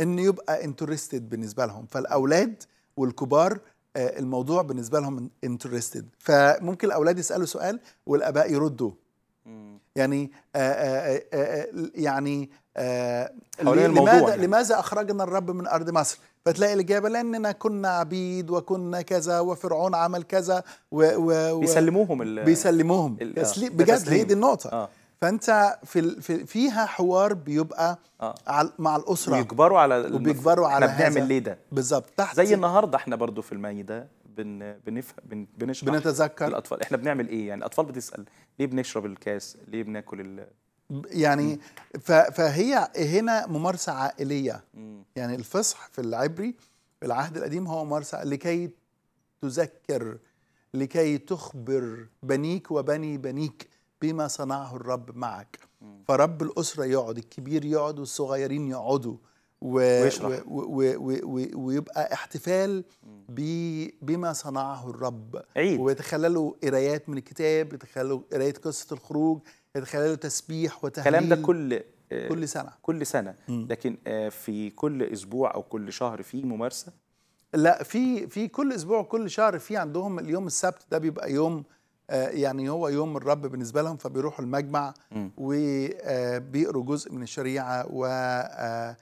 B: ان يبقى انترستد بالنسبه لهم فالاولاد والكبار آه، الموضوع بالنسبه لهم انترستد فممكن الاولاد يسالوا سؤال والاباء يردوا يعني آآ آه، آآ آه، يعني آآ لماذا, يعني. لماذا اخرجنا الرب من ارض مصر فتلاقي الاجابه لاننا كنا عبيد وكنا كذا وفرعون عمل كذا و و بيسلموهم بيسلموهم بجد هي دي النقطه آه. فانت في, في فيها حوار بيبقى آه. على مع الاسره بيكبروا على وبيكبروا على احنا بنعمل ليه ده بالظبط
A: تحت زي النهارده احنا برضو في الميدة بن بنفهم بنشرح بنتذكر الاطفال احنا بنعمل ايه يعني الاطفال بتسال ليه بنشرب الكاس ليه بناكل ال...
B: يعني فهي هنا ممارسه عائليه م. يعني الفصح في العبري في العهد القديم هو ممارسه لكي تذكر لكي تخبر بنيك وبني بنيك بما صنعه الرب معك فرب الأسرة يقعد الكبير يقعد والصغيرين يقعدوا و... ويشرح. و... و... و... و... ويبقى احتفال ب... بما صنعه الرب عيد. ويتخللوا قرايات من الكتاب يتخللوا قرايه قصه الخروج يتخللوا تسبيح وتهليل الكلام ده
A: كل آه، كل
B: سنه كل سنه م. لكن آه، في كل اسبوع او كل شهر في ممارسه لا في في كل اسبوع كل شهر في عندهم اليوم السبت ده بيبقى يوم آه، يعني هو يوم الرب بالنسبة لهم فبيروحوا المجمع وبيقروا آه، جزء من الشريعة و آه،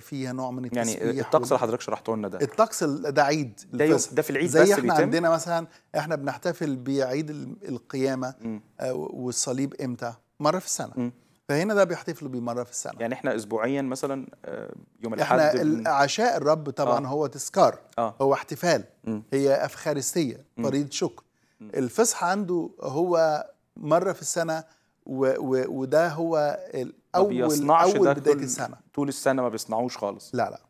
B: فيها نوع من يعني التسبيح يعني الطقس اللي
A: حضرتك شرحته لنا ده
B: الطقس ده عيد ده, ده في العيد زي بس احنا بيتم؟ عندنا مثلا احنا بنحتفل بعيد القيامه م. والصليب امتى؟ مره في السنه م. فهنا ده بيحتفلوا بيه مره في السنه
A: يعني احنا اسبوعيا مثلا يوم الاحد احنا
B: عشاء الرب طبعا آه. هو تذكار آه. هو احتفال م. هي افخارستيه فريد شكر الفصح عنده هو مره في السنه و و وده هو اول اول بدايه السنه
A: طول السنه ما بيصنعوش خالص لا لا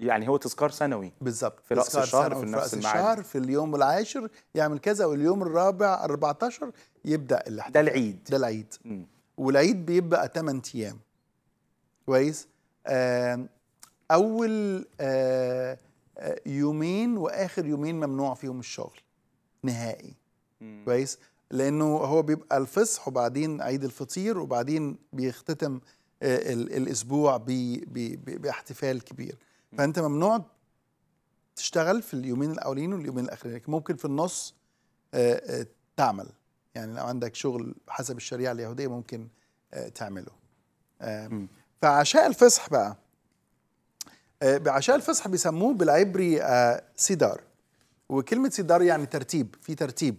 A: يعني هو تذكار سنوي بالظبط في راس الشهر في نفس الشهر
B: في اليوم العاشر يعمل كذا واليوم الرابع 14 يبدا الاحتفال ده العيد ده العيد م. والعيد بيبقى 8 ايام كويس آه اول آه يومين واخر يومين ممنوع فيهم الشغل نهائي كويس لانه هو بيبقى الفصح وبعدين عيد الفطير وبعدين بيختتم آه، الاسبوع باحتفال كبير فانت ممنوع تشتغل في اليومين الاولين واليومين الاخرين لكن ممكن في النص آه، آه، تعمل يعني لو عندك شغل حسب الشريعه اليهوديه ممكن تعمله فعشاء الفصح بقى بعشاء الفصح بيسموه بالعبري سيدار وكلمه سيدار يعني ترتيب في ترتيب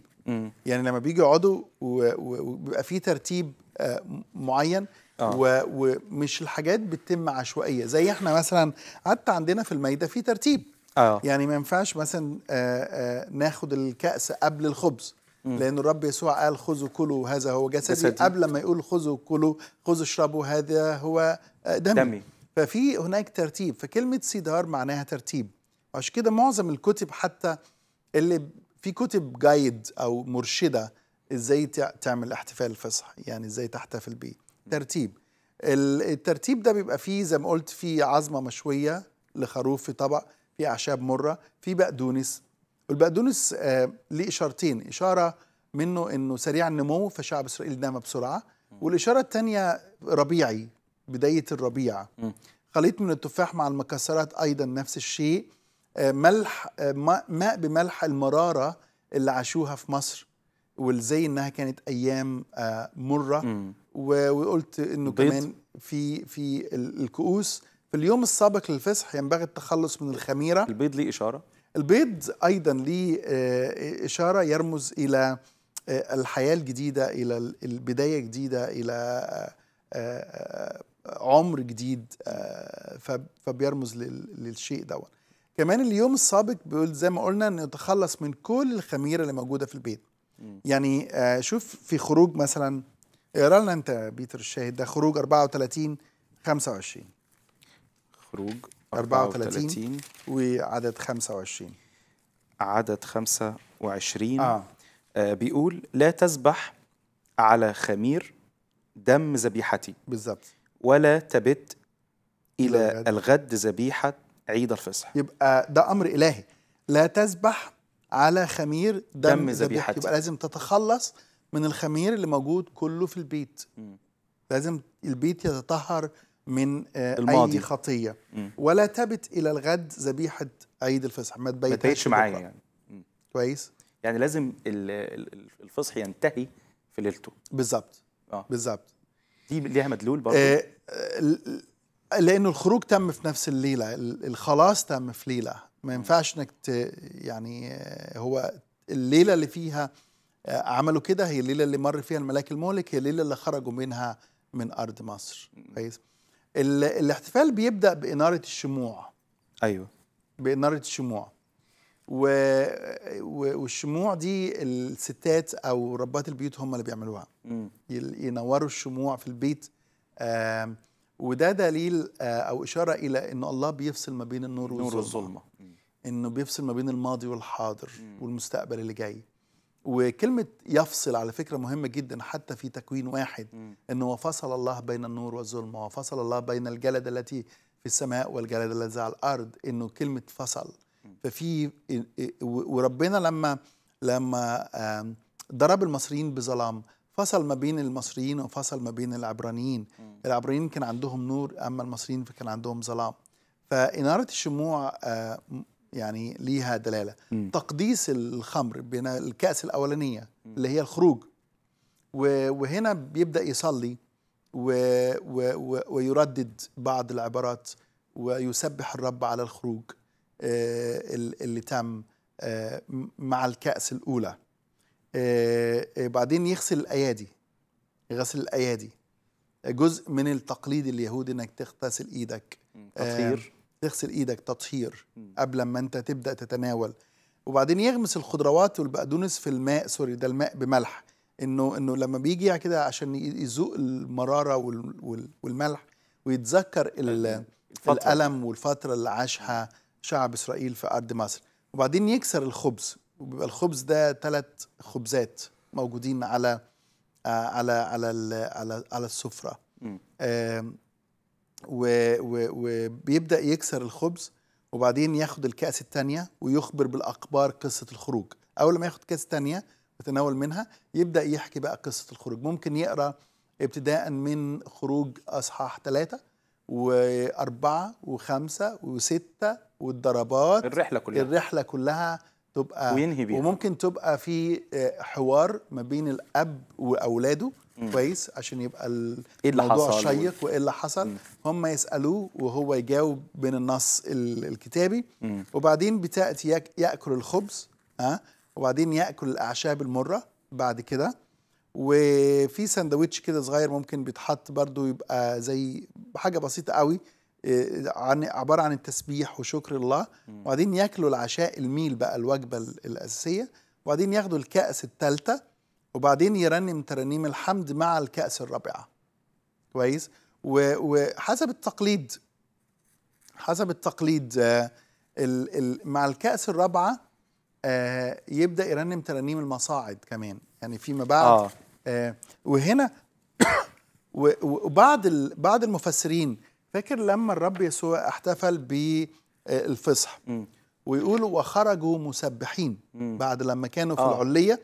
B: يعني لما بيجوا يقعدوا وبيبقى في ترتيب آه، معين آه. ومش الحاجات بتتم عشوائيه زي احنا مثلا حتى عندنا في المايده في ترتيب آه. يعني ما ينفعش مثلا آه، آه، ناخد الكأس قبل الخبز لأن الرب يسوع قال خذوا كلوا هذا هو جسدي, جسدي. قبل ما يقول خذوا كلوا خذوا اشربوا هذا هو دمي, دمي. ففي هناك ترتيب فكلمة سيدار معناها ترتيب عشان كده معظم الكتب حتى اللي في كتب جايد او مرشده ازاي تعمل احتفال الفصح يعني ازاي تحتفل بيه ترتيب الترتيب ده بيبقى فيه زي ما قلت فيه عظمه مشويه لخروف في طبق في اعشاب مره في بقدونس البقدونس آه ليه اشارتين اشاره منه انه سريع النمو فشعب اسرائيل نام بسرعه والاشاره الثانيه ربيعي بدايه الربيع خليط من التفاح مع المكسرات ايضا نفس الشيء آه، ملح آه، ماء بملح المراره اللي عاشوها في مصر والزي انها كانت ايام آه، مره وقلت انه بيض. كمان في في الكؤوس في اليوم السابق للفسح ينبغي التخلص من الخميره البيض ليه اشاره البيض ايضا ليه اشاره يرمز الى الحياه الجديده الى البدايه الجديده الى عمر جديد فبيرمز للشيء دوت كمان اليوم السابق بيقول زي ما قلنا انه يتخلص من كل الخميره اللي موجوده في البيت يعني آه شوف في خروج مثلا اقرا لنا انت بيتر الشاهد ده خروج 34 25 خروج 34 وعدد 25
A: عدد 25 آه. آه بيقول لا تسبح على خمير دم ذبيحتي بالظبط ولا تبت
B: إلى الغد ذبيحة عيد الفصح يبقى ده امر الهي لا تذبح على خمير دم, دم ذبيحتك يبقى لازم تتخلص من الخمير اللي موجود كله في البيت م. لازم البيت يتطهر من آه، الماضي. اي خطيه م. ولا تبت الى الغد ذبيحه عيد الفصح ما تبيتش معايا
C: يعني
A: كويس يعني لازم الفصح ينتهي في ليلته
B: بالظبط اه بالظبط
A: دي ليها مدلول برضه آه,
B: آه، لانه الخروج تم في نفس الليله الخلاص تم في ليله ما ينفعش انك يعني آه، هو الليله اللي فيها آه، عملوا كده هي الليله اللي مر فيها الملاك المهلك هي الليله اللي خرجوا منها من ارض مصر كويس الاحتفال بيبدا باناره الشموع ايوه باناره الشموع و... و- والشموع دي الستات او ربات البيوت هم اللي بيعملوها ينوروا الشموع في البيت آم... وده دليل آه، او اشاره الى ان الله بيفصل ما بين النور, النور والظلمه انه بيفصل ما بين الماضي والحاضر والمستقبل اللي جاي وكلمة يفصل على فكرة مهمة جدا حتى في تكوين واحد م. أنه وفصل الله بين النور والظلمة وفصل الله بين الجلد التي في السماء والجلد الذي على الأرض أنه كلمة فصل م. ففي وربنا لما لما ضرب المصريين بظلام فصل ما بين المصريين وفصل ما بين العبرانيين العبرانيين كان عندهم نور اما المصريين فكان عندهم ظلام فاناره الشموع آه، يعني ليها دلاله م. تقديس الخمر بين الكاس الاولانيه اللي هي الخروج وهنا بيبدا يصلي و و ويردد بعض العبارات ويسبح الرب على الخروج آه، اللي تم آه، مع الكأس الأولى آه، آه، بعدين يغسل الايادي غسل الايادي جزء من التقليد اليهودي انك تغتسل ايدك آه، تطهير تغسل ايدك تطهير قبل ما انت تبدا تتناول وبعدين يغمس الخضروات والبقدونس في الماء سوري ده الماء بملح انه انه لما بيجي كده عشان يذوق المراره والملح ويتذكر يعني الالم والفتره اللي عاشها شعب اسرائيل في ارض مصر وبعدين يكسر الخبز وبيبقى الخبز ده ثلاث خبزات موجودين على آه، على على على على السفره وبيبدا يكسر الخبز وبعدين ياخد الكأس الثانية ويخبر بالأخبار قصة الخروج أول ما ياخد كأس ثانية يتناول منها يبدأ يحكي بقى قصة الخروج ممكن يقرأ ابتداء من خروج أصحاح ثلاثة وأربعة وخمسة وستة والضربات الرحلة كلها الرحلة كلها تبقى وينهي بيها وممكن تبقى في آه، حوار ما بين الاب واولاده مم. كويس عشان يبقى إيه الموضوع إيه شيق وايه اللي حصل هم يسالوه وهو يجاوب من النص الكتابي مم. وبعدين بتاتي ياكل الخبز ها أه؟ وبعدين ياكل الاعشاب المره بعد كده وفي سندوتش كده صغير ممكن بيتحط برضو يبقى زي حاجه بسيطه قوي آه، عن عباره عن التسبيح وشكر الله وبعدين ياكلوا العشاء الميل بقى الوجبه الاساسيه وبعدين ياخدوا الكأس الثالثه وبعدين يرنم ترانيم الحمد مع الكأس الرابعه كويس وحسب التقليد حسب التقليد آه، مع الكأس الرابعه آه، يبدا يرنم ترانيم المصاعد كمان يعني فيما بعد آه وهنا وبعض بعض المفسرين فاكر لما الرب يسوع احتفل بالفصح ويقولوا وخرجوا مسبحين بعد لما كانوا في آه. العليه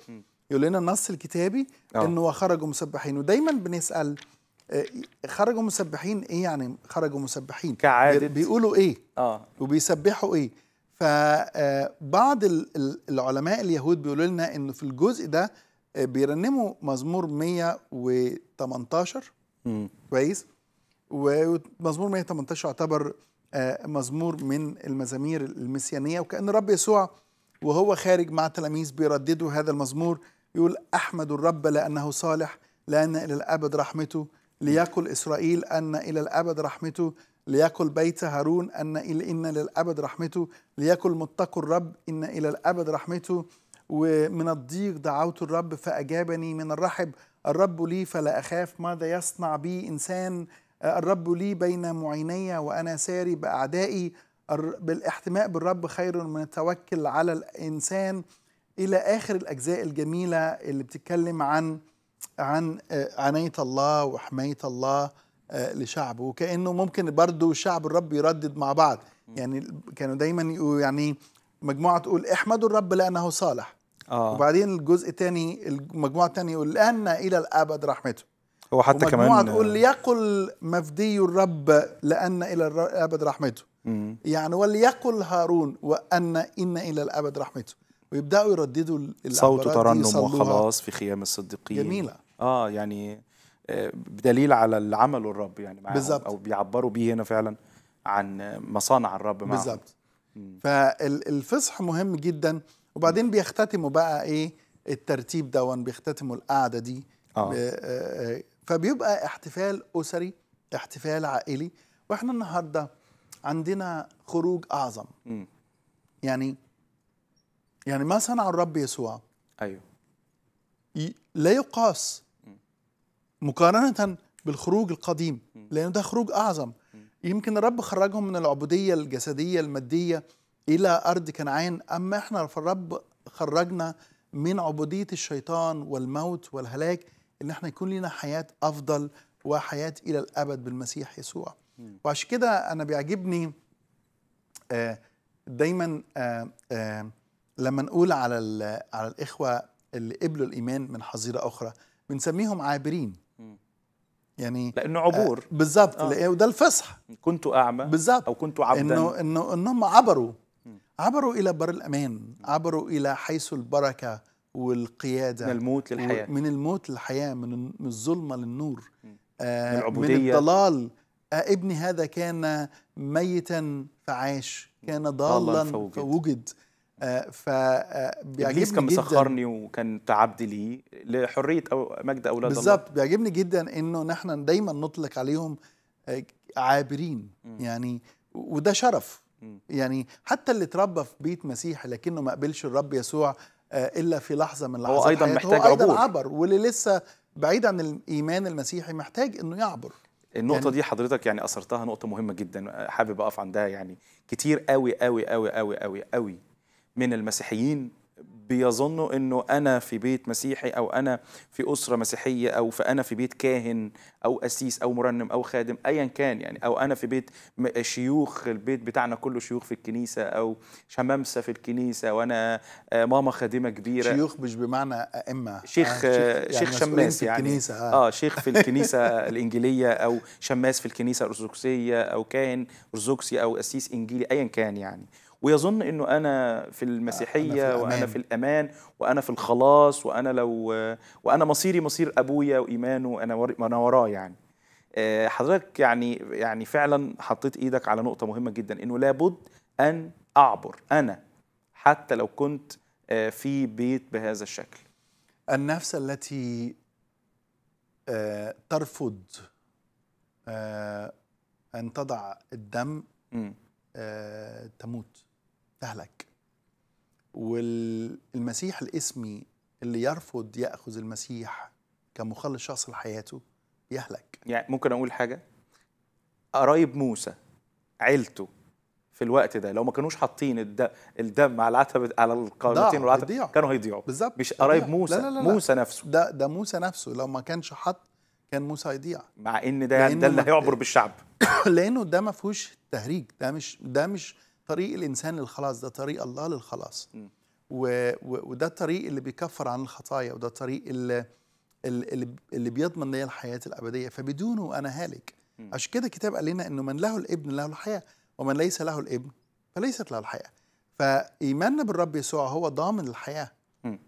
B: يقول لنا النص الكتابي آه. انه وخرجوا مسبحين ودايما بنسال آه، خرجوا مسبحين ايه يعني خرجوا مسبحين كعادة بيقولوا ايه اه وبيسبحوا ايه فبعض آه، العلماء اليهود بيقولوا لنا انه في الجزء ده آه، بيرنموا مزمور 118 كويس ومزمور 118 يعتبر آه، مزمور من المزامير المسيانية وكأن الرب يسوع وهو خارج مع تلاميذ بيرددوا هذا المزمور يقول أحمد الرب لأنه صالح لأن إلى الأبد رحمته ليقل إسرائيل أن إلى الأبد رحمته ليقل بيت هارون أن إلى إن للأبد رحمته ليقل متقوا الرب إن إلى الأبد رحمته ومن الضيق دعوت الرب فأجابني من الرحب الرب لي فلا أخاف ماذا يصنع بي إنسان الرب لي بين معيني وأنا ساري بأعدائي بالاحتماء بالرب خير من التوكل على الإنسان إلى آخر الأجزاء الجميلة اللي بتتكلم عن عن آه، عناية الله وحماية الله آه، لشعبه وكأنه ممكن برضه شعب الرب يردد مع بعض يعني كانوا دايما يقولوا يعني مجموعة تقول احمدوا الرب لأنه صالح آه. وبعدين الجزء الثاني المجموعة الثانية يقول لأن إلى الأبد رحمته هو حتى كمان تقول يقل مفدي الرب لأن إلى الأبد رحمته مم. يعني وليقل هارون وأن إن إلى الأبد رحمته ويبدأوا يرددوا صوت ترنم وخلاص في
A: خيام الصديقين جميلة آه يعني آه، بدليل على العمل الرب يعني بالظبط أو بيعبروا بيه هنا فعلا عن مصانع الرب معهم بالظبط
B: فالفصح مهم جدا وبعدين بيختتموا بقى ايه الترتيب دون بيختتموا القعده دي آه. آه،, آه، فبيبقى احتفال اسري احتفال عائلي واحنا النهارده عندنا خروج اعظم م. يعني يعني ما صنع الرب يسوع ايوه لا يقاس مقارنه بالخروج القديم لانه ده خروج اعظم يمكن الرب خرجهم من العبوديه الجسديه الماديه الى ارض كنعان اما احنا فالرب خرجنا من عبوديه الشيطان والموت والهلاك ان احنا يكون لنا حياه افضل وحياه الى الابد بالمسيح يسوع وعشان كده انا بيعجبني آه، دايما آه، آه، لما نقول على على الاخوه اللي قبلوا الايمان من حظيره اخرى بنسميهم عابرين يعني لانه عبور بالظبط آه. وده الفصح كنت اعمى بالظبط او كنت عبدا انه انه انهم عبروا عبروا الى بر الامان عبروا الى حيث البركه والقياده من الموت للحياه من الموت للحياه من الظلمه للنور آه من العبوديه من الضلال آه ابني هذا كان ميتا فعاش كان ضالا فوجد, آه، ف آه كان مسخرني
A: وكان تعبدي ليه لحريه او مجد اولاد الله بالظبط
B: بيعجبني جدا انه نحن دايما نطلق عليهم آه، عابرين م. يعني وده شرف م. يعني حتى اللي اتربى في بيت مسيحي لكنه ما قبلش الرب يسوع آه، الا في لحظه من لحظات هو ايضا حياته. محتاج هو أيضاً عبور عبر واللي لسه بعيد عن الايمان المسيحي محتاج انه يعبر
A: النقطة يعني دي حضرتك يعني أثرتها نقطة مهمة جدا حابب أقف عندها يعني كتير قوي قوي قوي قوي قوي قوي من المسيحيين بيظنوا انه انا في بيت مسيحي او انا في اسره مسيحيه او فانا في بيت كاهن او قسيس او مرنم او خادم ايا كان يعني او انا في بيت شيوخ البيت بتاعنا كله شيوخ في الكنيسه او شمامسه في الكنيسه وانا آه، ماما خادمه كبيره شيوخ مش بمعنى
B: ائمه آه، شيخ شيخ, يعني آه، شيخ شماس يعني الكنيسة آه. اه
A: شيخ في الكنيسه الانجيليه او شماس في الكنيسه الارثوذكسيه او كاهن ارثوذكسي او قسيس انجيلي ايا كان يعني ويظن انه انا في المسيحيه أنا في وانا في الامان وانا في الخلاص وانا لو وانا مصيري مصير ابويا وايمانه انا انا وراه يعني آه، حضرتك يعني يعني فعلا حطيت ايدك على نقطه مهمه جدا انه لابد ان اعبر انا حتى لو كنت آه، في بيت بهذا الشكل
B: النفس التي آه، ترفض أن تضع الدم تموت تهلك والمسيح الاسمي اللي يرفض ياخذ المسيح كمخلص شخص لحياته يهلك
A: يعني ممكن اقول حاجه قرايب موسى عيلته في الوقت ده لو ما كانوش حاطين الدم, على العتبه على القارتين والعتبه
B: كانوا هيضيعوا بالظبط مش قرايب موسى لا لا لا موسى نفسه ده ده موسى نفسه لو ما كانش حط كان موسى هيضيع مع ان ده يعني ده اللي هيعبر بالشعب لانه ده ما فيهوش تهريج ده مش ده مش طريق الانسان للخلاص ده طريق الله للخلاص و و... وده الطريق اللي بيكفر عن الخطايا وده الطريق اللي اللي, بيضمن لي الحياه الابديه فبدونه انا هالك عشان كده الكتاب قال لنا انه من له الابن له الحياه ومن ليس له الابن فليست له الحياه فايماننا بالرب يسوع هو ضامن الحياه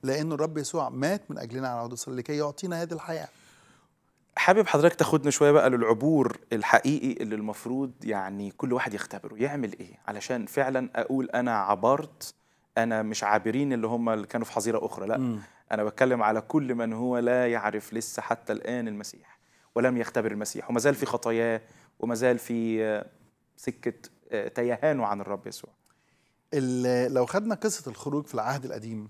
B: لانه الرب يسوع مات من اجلنا على العروس لكي يعطينا هذه الحياه
A: حابب حضرتك تاخدنا شويه بقى للعبور الحقيقي اللي المفروض يعني كل واحد يختبره يعمل ايه علشان فعلا اقول انا عبرت انا مش عابرين اللي هم اللي كانوا في حظيره اخرى لا م. انا بتكلم على كل من هو لا يعرف لسه حتى الان المسيح ولم يختبر المسيح وما زال في خطاياه وما زال في سكه آه، تيهانه عن الرب يسوع
B: لو خدنا قصه الخروج في العهد القديم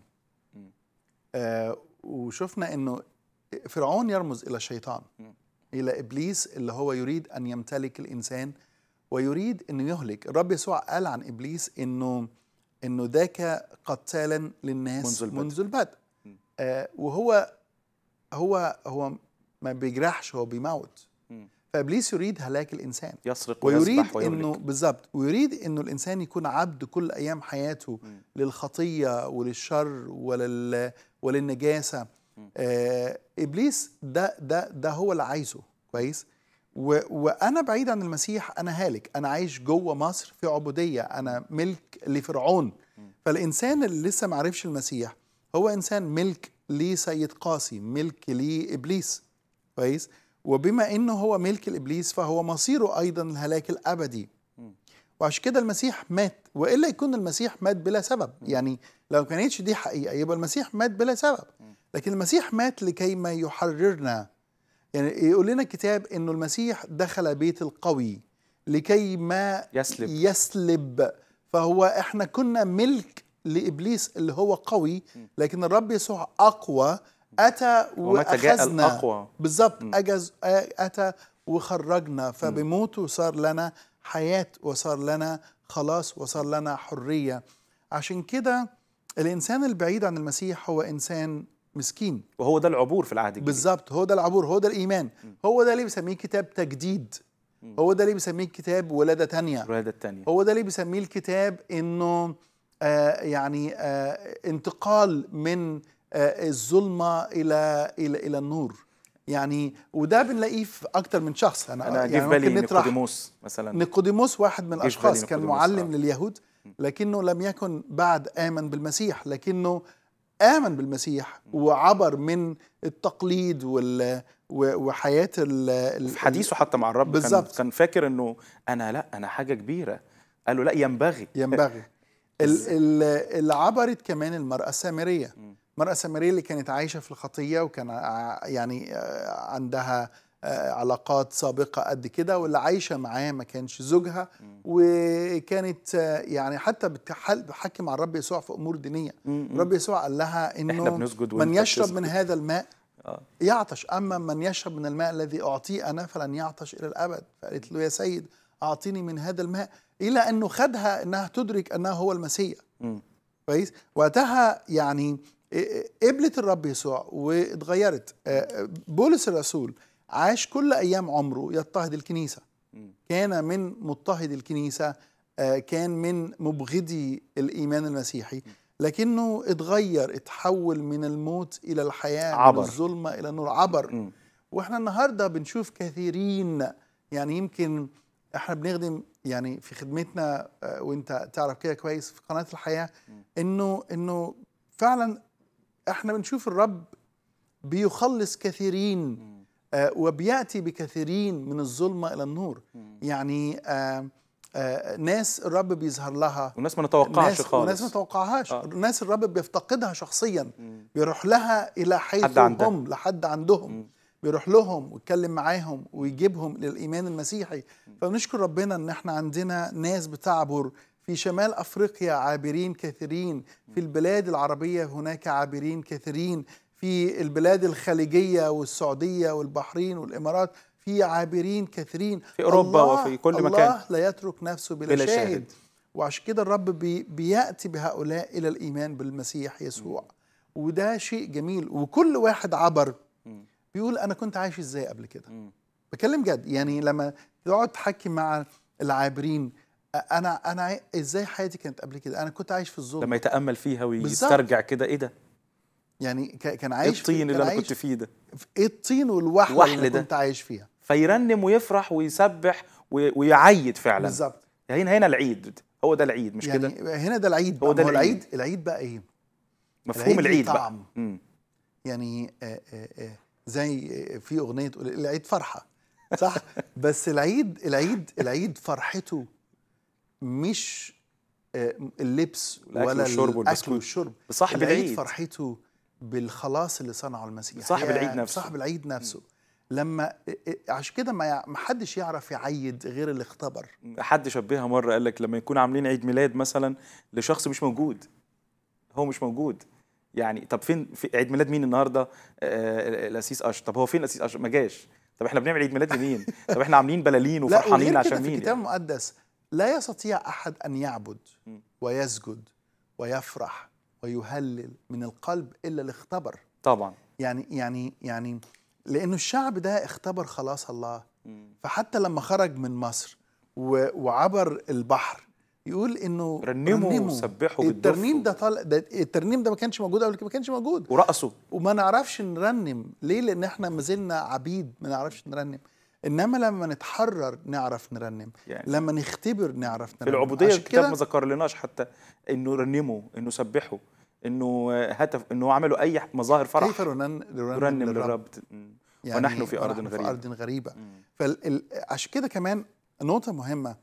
B: آه وشفنا انه فرعون يرمز الى الشيطان الى ابليس اللي هو يريد ان يمتلك الانسان ويريد انه يهلك الرب يسوع قال عن ابليس انه انه ذاك قتالا للناس منذ البدء منذ البدء آه وهو هو هو ما بيجرحش هو بيموت فابليس يريد هلاك الانسان
A: يسرق ويريد انه
B: بالظبط ويريد انه الانسان يكون عبد كل ايام حياته م. للخطيه وللشر ولل وللنجاسه آه ابليس ده ده ده هو اللي عايزه كويس و وانا بعيد عن المسيح انا هالك انا عايش جوه مصر في عبوديه انا ملك لفرعون فالانسان اللي لسه ما عرفش المسيح هو انسان ملك لسيد قاسي ملك لابليس كويس وبما انه هو ملك لابليس فهو مصيره ايضا الهلاك الابدي وعشان كده المسيح مات والا يكون المسيح مات بلا سبب يعني لو كانتش دي حقيقه يبقى المسيح مات بلا سبب لكن المسيح مات لكي ما يحررنا يعني يقول لنا الكتاب انه المسيح دخل بيت القوي لكي ما يسلب يسلب فهو احنا كنا ملك لابليس اللي هو قوي لكن الرب يسوع اقوى اتى واخذنا اقوى بالظبط اجز اتى وخرجنا فبموته صار لنا حياه وصار لنا خلاص وصار لنا حريه عشان كده الانسان البعيد عن المسيح هو انسان مسكين
A: وهو ده العبور في العهد الجديد بالظبط
B: هو ده العبور هو ده الايمان هو ده اللي بيسميه كتاب تجديد هو ده اللي بيسميه الكتاب ولاده ثانيه ولاده ثانيه هو ده اللي بيسميه الكتاب انه آه يعني آه انتقال من آه الظلمه الى الى الى النور يعني وده بنلاقيه في اكتر من شخص انا انا يعني بالي نيقوديموس مثلا نيقوديموس واحد من الاشخاص كان معلم آه. لليهود لكنه لم يكن بعد امن بالمسيح لكنه آمن بالمسيح وعبر من التقليد وال وحياة ال في حديثه
A: حتى مع الرب بالزبط. كان كان فاكر انه انا لا انا حاجة كبيرة قال له لا ينبغي ينبغي
B: اللي عبرت كمان المرأة السامرية المرأة السامرية اللي كانت عايشة في الخطية وكان يعني آه، عندها آه، علاقات سابقه قد كده واللي عايشه معاه ما كانش زوجها وكانت آه، يعني حتى بتحكي على الرب يسوع في امور دينيه الرب يسوع قال لها انه من يشرب من هذا الماء آه. يعطش اما من يشرب من الماء الذي اعطيه انا فلن يعطش الى الابد فقالت له يا سيد اعطيني من هذا الماء الى انه خدها انها تدرك انه هو المسيح كويس وقتها يعني قبلت الرب يسوع واتغيرت بولس الرسول عاش كل أيام عمره يضطهد الكنيسة كان من مضطهد الكنيسة آه، كان من مبغضي الإيمان المسيحي لكنه اتغير اتحول من الموت إلى الحياة عبر. من الظلمة إلى النور عبر م. وإحنا النهاردة بنشوف كثيرين يعني يمكن إحنا بنخدم يعني في خدمتنا آه، وانت تعرف كده كويس في قناه الحياه انه انه فعلا احنا بنشوف الرب بيخلص كثيرين آه، وبياتي بكثيرين من الظلمه الى النور يعني آه، آه، ناس الرب بيظهر لها وناس ما نتوقعش ناس خالص وناس ما نتوقعهاش آه. ناس الرب بيفتقدها شخصيا مم. بيروح لها الى حيث حد هم لحد عندهم مم. بيروح لهم ويتكلم معاهم ويجيبهم للايمان المسيحي فبنشكر ربنا ان احنا عندنا ناس بتعبر في شمال افريقيا عابرين كثيرين في البلاد العربيه هناك عابرين كثيرين في البلاد الخليجيه والسعوديه والبحرين والامارات في عابرين كثيرين في اوروبا وفي كل الله مكان الله لا يترك نفسه بلا, بلا شاهد. شاهد وعشان كده الرب بي بياتي بهؤلاء الى الايمان بالمسيح يسوع م. وده شيء جميل وكل واحد عبر بيقول انا كنت عايش ازاي قبل كده بكلم جد يعني لما تقعد تحكي مع العابرين انا انا ازاي حياتي كانت قبل كده انا كنت عايش في الظلم لما
A: يتامل فيها ويسترجع كده ايه ده
B: يعني كان عايش الطين اللي انا كنت فيه ده ايه الطين والوحله اللي ده. كنت عايش فيها
A: فيرنم ويفرح ويسبح ويعيد فعلا بالظبط هنا هنا العيد هو ده العيد مش يعني كده هنا ده العيد هو ده العيد.
B: العيد بقى ايه مفهوم العيد, العيد بقى يعني آآ آه، آآ آه، آه، زي في اغنيه تقول العيد فرحه صح بس العيد العيد العيد فرحته مش اللبس ولا الاكل والاكل والشرب صاحب العيد, العيد فرحته بالخلاص اللي صنعه المسيح صاحب العيد يعني نفسه صاحب العيد نفسه م. لما عشان كده ما حدش يعرف يعيد غير اللي اختبر
A: حد شبهها مره قال لك لما يكون عاملين عيد ميلاد مثلا لشخص مش موجود
B: هو مش موجود
A: يعني طب فين في عيد ميلاد مين النهارده الاسيس اش طب هو فين الاسيس اش ما جاش طب احنا بنعمل عيد ميلاد لمين طب احنا عاملين بلالين وفرحانين عشان مين في الكتاب
B: المقدس يعني. لا يستطيع احد ان يعبد ويسجد ويفرح ويهلل من القلب الا اللي اختبر طبعا يعني يعني يعني لانه الشعب ده اختبر خلاص الله فحتى لما خرج من مصر وعبر البحر يقول انه رنموا وسبحوا الترنيم ده طالع ده الترنيم ده ما كانش موجود قبل كده ما كانش موجود ورقصوا وما نعرفش نرنم ليه لان احنا ما زلنا عبيد ما نعرفش نرنم انما لما نتحرر نعرف نرنم يعني لما نختبر نعرف نرنم في العبوديه الكتاب ما
A: ذكرلناش حتى انه رنموا انه سبحوا انه هتف انه عملوا اي مظاهر فرح كيف رنن نرنم للرب يعني ونحن في ارض غريبه في ارض
B: غريبه فعشان كده كمان نقطه مهمه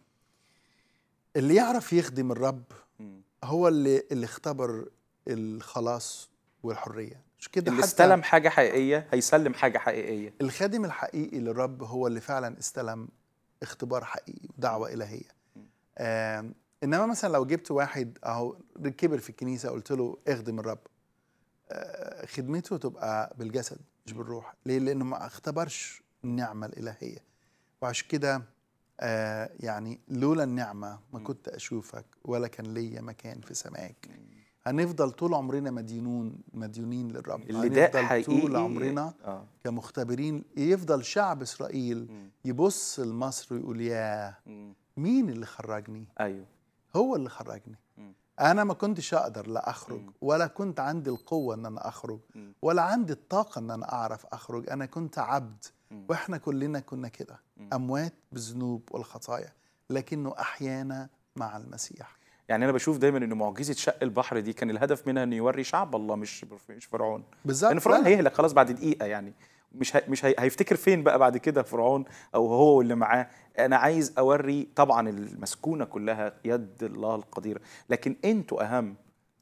B: اللي يعرف يخدم الرب هو اللي اللي اختبر الخلاص والحريه مش كده اللي استلم
A: حاجة حقيقية هيسلم حاجة حقيقية
B: الخادم الحقيقي للرب هو اللي فعلا استلم اختبار حقيقي ودعوة إلهية إنما مثلا لو جبت واحد أهو كبر في الكنيسة قلت له اخدم الرب آه، خدمته تبقى بالجسد مش بالروح ليه؟ لأنه ما اختبرش النعمة الإلهية وعشان كده آه يعني لولا النعمة ما كنت أشوفك ولا كان ليا مكان في سماك هنفضل طول عمرنا مدينون مديونين للرب اللي ده حقيقي طول عمرنا آه. كمختبرين يفضل شعب اسرائيل مم. يبص لمصر ويقول ياه مين اللي خرجني ايوه هو اللي خرجني مم. انا ما كنتش اقدر لا اخرج مم. ولا كنت عندي القوه ان انا اخرج مم. ولا عندي الطاقه ان انا اعرف اخرج انا كنت عبد مم. واحنا كلنا كنا كده اموات بالذنوب والخطايا لكنه احيانا مع المسيح
A: يعني انا بشوف دايما ان معجزه شق البحر دي كان الهدف منها انه يوري شعب الله مش مش فرعون
B: بالظبط لان فرعون
A: هيهلك خلاص بعد دقيقه يعني مش هي مش هي هيفتكر فين بقى بعد كده فرعون او هو واللي معاه انا عايز اوري طبعا المسكونه كلها يد الله القديره لكن انتوا اهم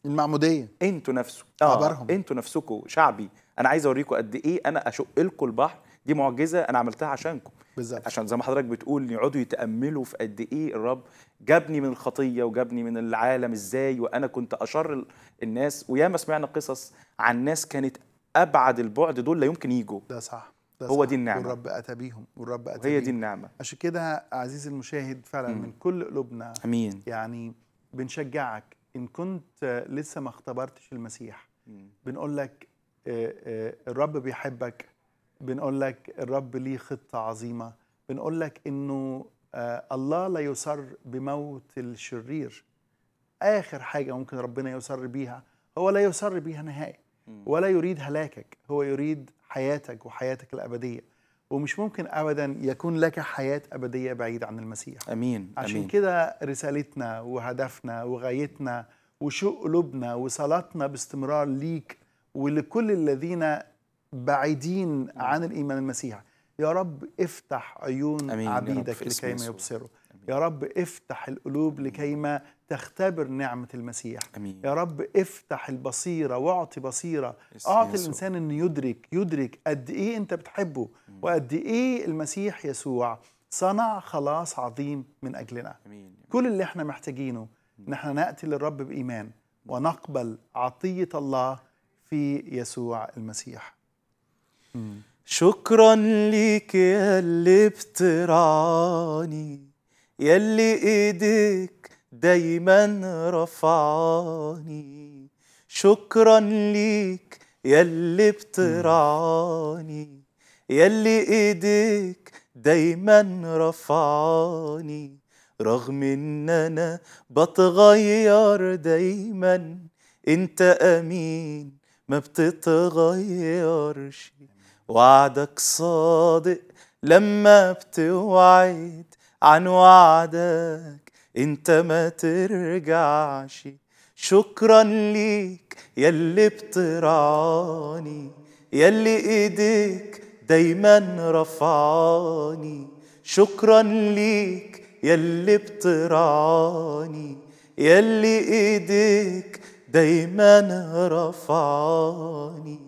A: المعموديه انتوا نفسكم اه عبرهم. انتوا نفسكم شعبي انا عايز اوريكم قد ايه انا اشق لكم البحر دي معجزه انا عملتها عشانكم بالزبط. عشان زي ما حضرتك بتقول يقعدوا يتاملوا في قد ايه الرب جابني من الخطيه وجابني من العالم ازاي وانا كنت اشر الناس وياما سمعنا قصص عن ناس كانت ابعد البعد دول لا يمكن يجوا
B: ده صح ده هو صح. دي النعمه والرب اتى بيهم والرب اتى هي دي النعمه عشان كده عزيزي المشاهد فعلا مم. من كل قلوبنا امين يعني بنشجعك ان كنت لسه ما اختبرتش المسيح مم. بنقول لك آه، آه، الرب بيحبك بنقول لك الرب ليه خطة عظيمة بنقول لك إنه آه، الله لا يسر بموت الشرير آخر حاجة ممكن ربنا يسر بيها هو لا يسر بيها نهائي ولا يريد هلاكك هو يريد حياتك وحياتك الأبدية ومش ممكن أبدا يكون لك حياة أبدية بعيد عن المسيح أمين عشان كده رسالتنا وهدفنا وغايتنا وشوق قلوبنا وصلاتنا باستمرار ليك ولكل الذين بعيدين نعم. عن الإيمان المسيحي يا رب افتح عيون أمين عبيدك لكي ما يبصروا يا رب افتح القلوب لكي ما تختبر نعمة المسيح أمين. يا رب افتح البصيرة واعطي بصيرة اعطي الإنسان أن يدرك يدرك قد إيه أنت بتحبه وقد إيه المسيح يسوع صنع خلاص عظيم من أجلنا أمين. أمين. كل اللي احنا محتاجينه نحن نأتي للرب بإيمان ونقبل عطية الله في يسوع المسيح
C: شكرا ليك يا اللي بترعاني يا اللي ايديك دايما رفعاني شكرا ليك يا اللي بترعاني يا اللي ايديك دايما رفعاني رغم ان انا بتغير دايما انت امين ما بتتغيرش وعدك صادق لما بتوعد عن وعدك انت ما ترجعش شكرا ليك ياللي بترعاني ياللي ايديك دايما رفعاني شكرا ليك ياللي بترعاني ياللي ايديك دايما
B: رفعاني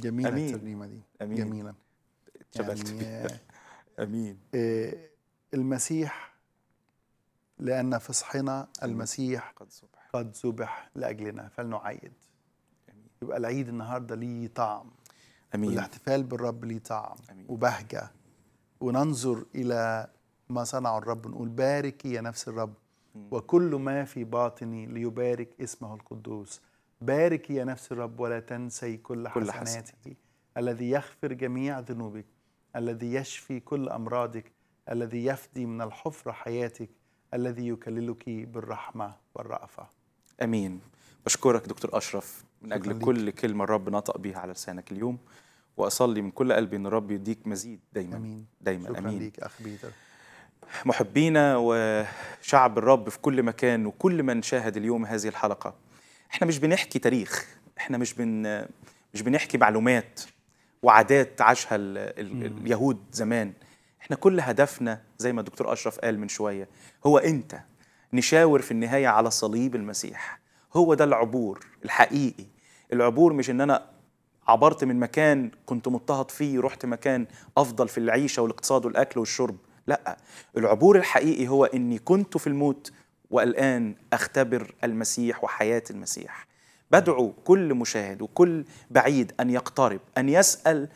B: جميله أمين. الترنيمه دي أمين. جميله
C: اتشبلت يعني آه،
B: امين آه، المسيح لان فصحنا المسيح قد ذبح قد ذبح لاجلنا فلنعيد أمين. يبقى العيد النهارده ليه طعم امين والاحتفال بالرب ليه طعم أمين. وبهجه وننظر الى ما صنع الرب نقول باركي يا نفس الرب وكل ما في باطني ليبارك اسمه القدوس باركي يا نفس الرب ولا تنسي كل, كل حسناتك الذي يغفر جميع ذنوبك الذي يشفي كل أمراضك الذي يفدي من الحفرة حياتك الذي يكللك بالرحمة والرأفة
A: أمين بشكرك دكتور أشرف من أجل كل كلمة الرب نطق بها على لسانك اليوم وأصلي من كل قلبي أن الرب يديك مزيد دايما أمين دايما شكرا أمين ليك أخ بيتر محبينا وشعب الرب في كل مكان وكل من شاهد اليوم هذه الحلقة احنا مش بنحكي تاريخ احنا مش بن مش بنحكي معلومات وعادات عاشها ال... ال... اليهود زمان احنا كل هدفنا زي ما الدكتور اشرف قال من شويه هو انت نشاور في النهايه على صليب المسيح هو ده العبور الحقيقي العبور مش ان انا عبرت من مكان كنت مضطهد فيه رحت مكان افضل في العيشه والاقتصاد والاكل والشرب لا العبور الحقيقي هو اني كنت في الموت والان اختبر المسيح وحياه المسيح بدعو كل مشاهد وكل بعيد ان يقترب ان يسال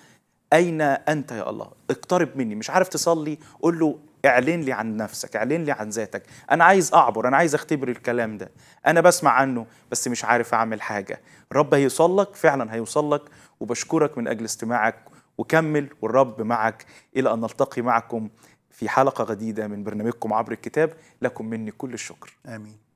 A: اين انت يا الله اقترب مني مش عارف تصلي قول له اعلن لي عن نفسك اعلن لي عن ذاتك انا عايز اعبر انا عايز اختبر الكلام ده انا بسمع عنه بس مش عارف اعمل حاجه الرب هيوصل لك فعلا هيوصل لك وبشكرك من اجل استماعك وكمل والرب معك الى ان نلتقي معكم في حلقة جديدة من برنامجكم عبر الكتاب لكم مني كل الشكر
B: آمين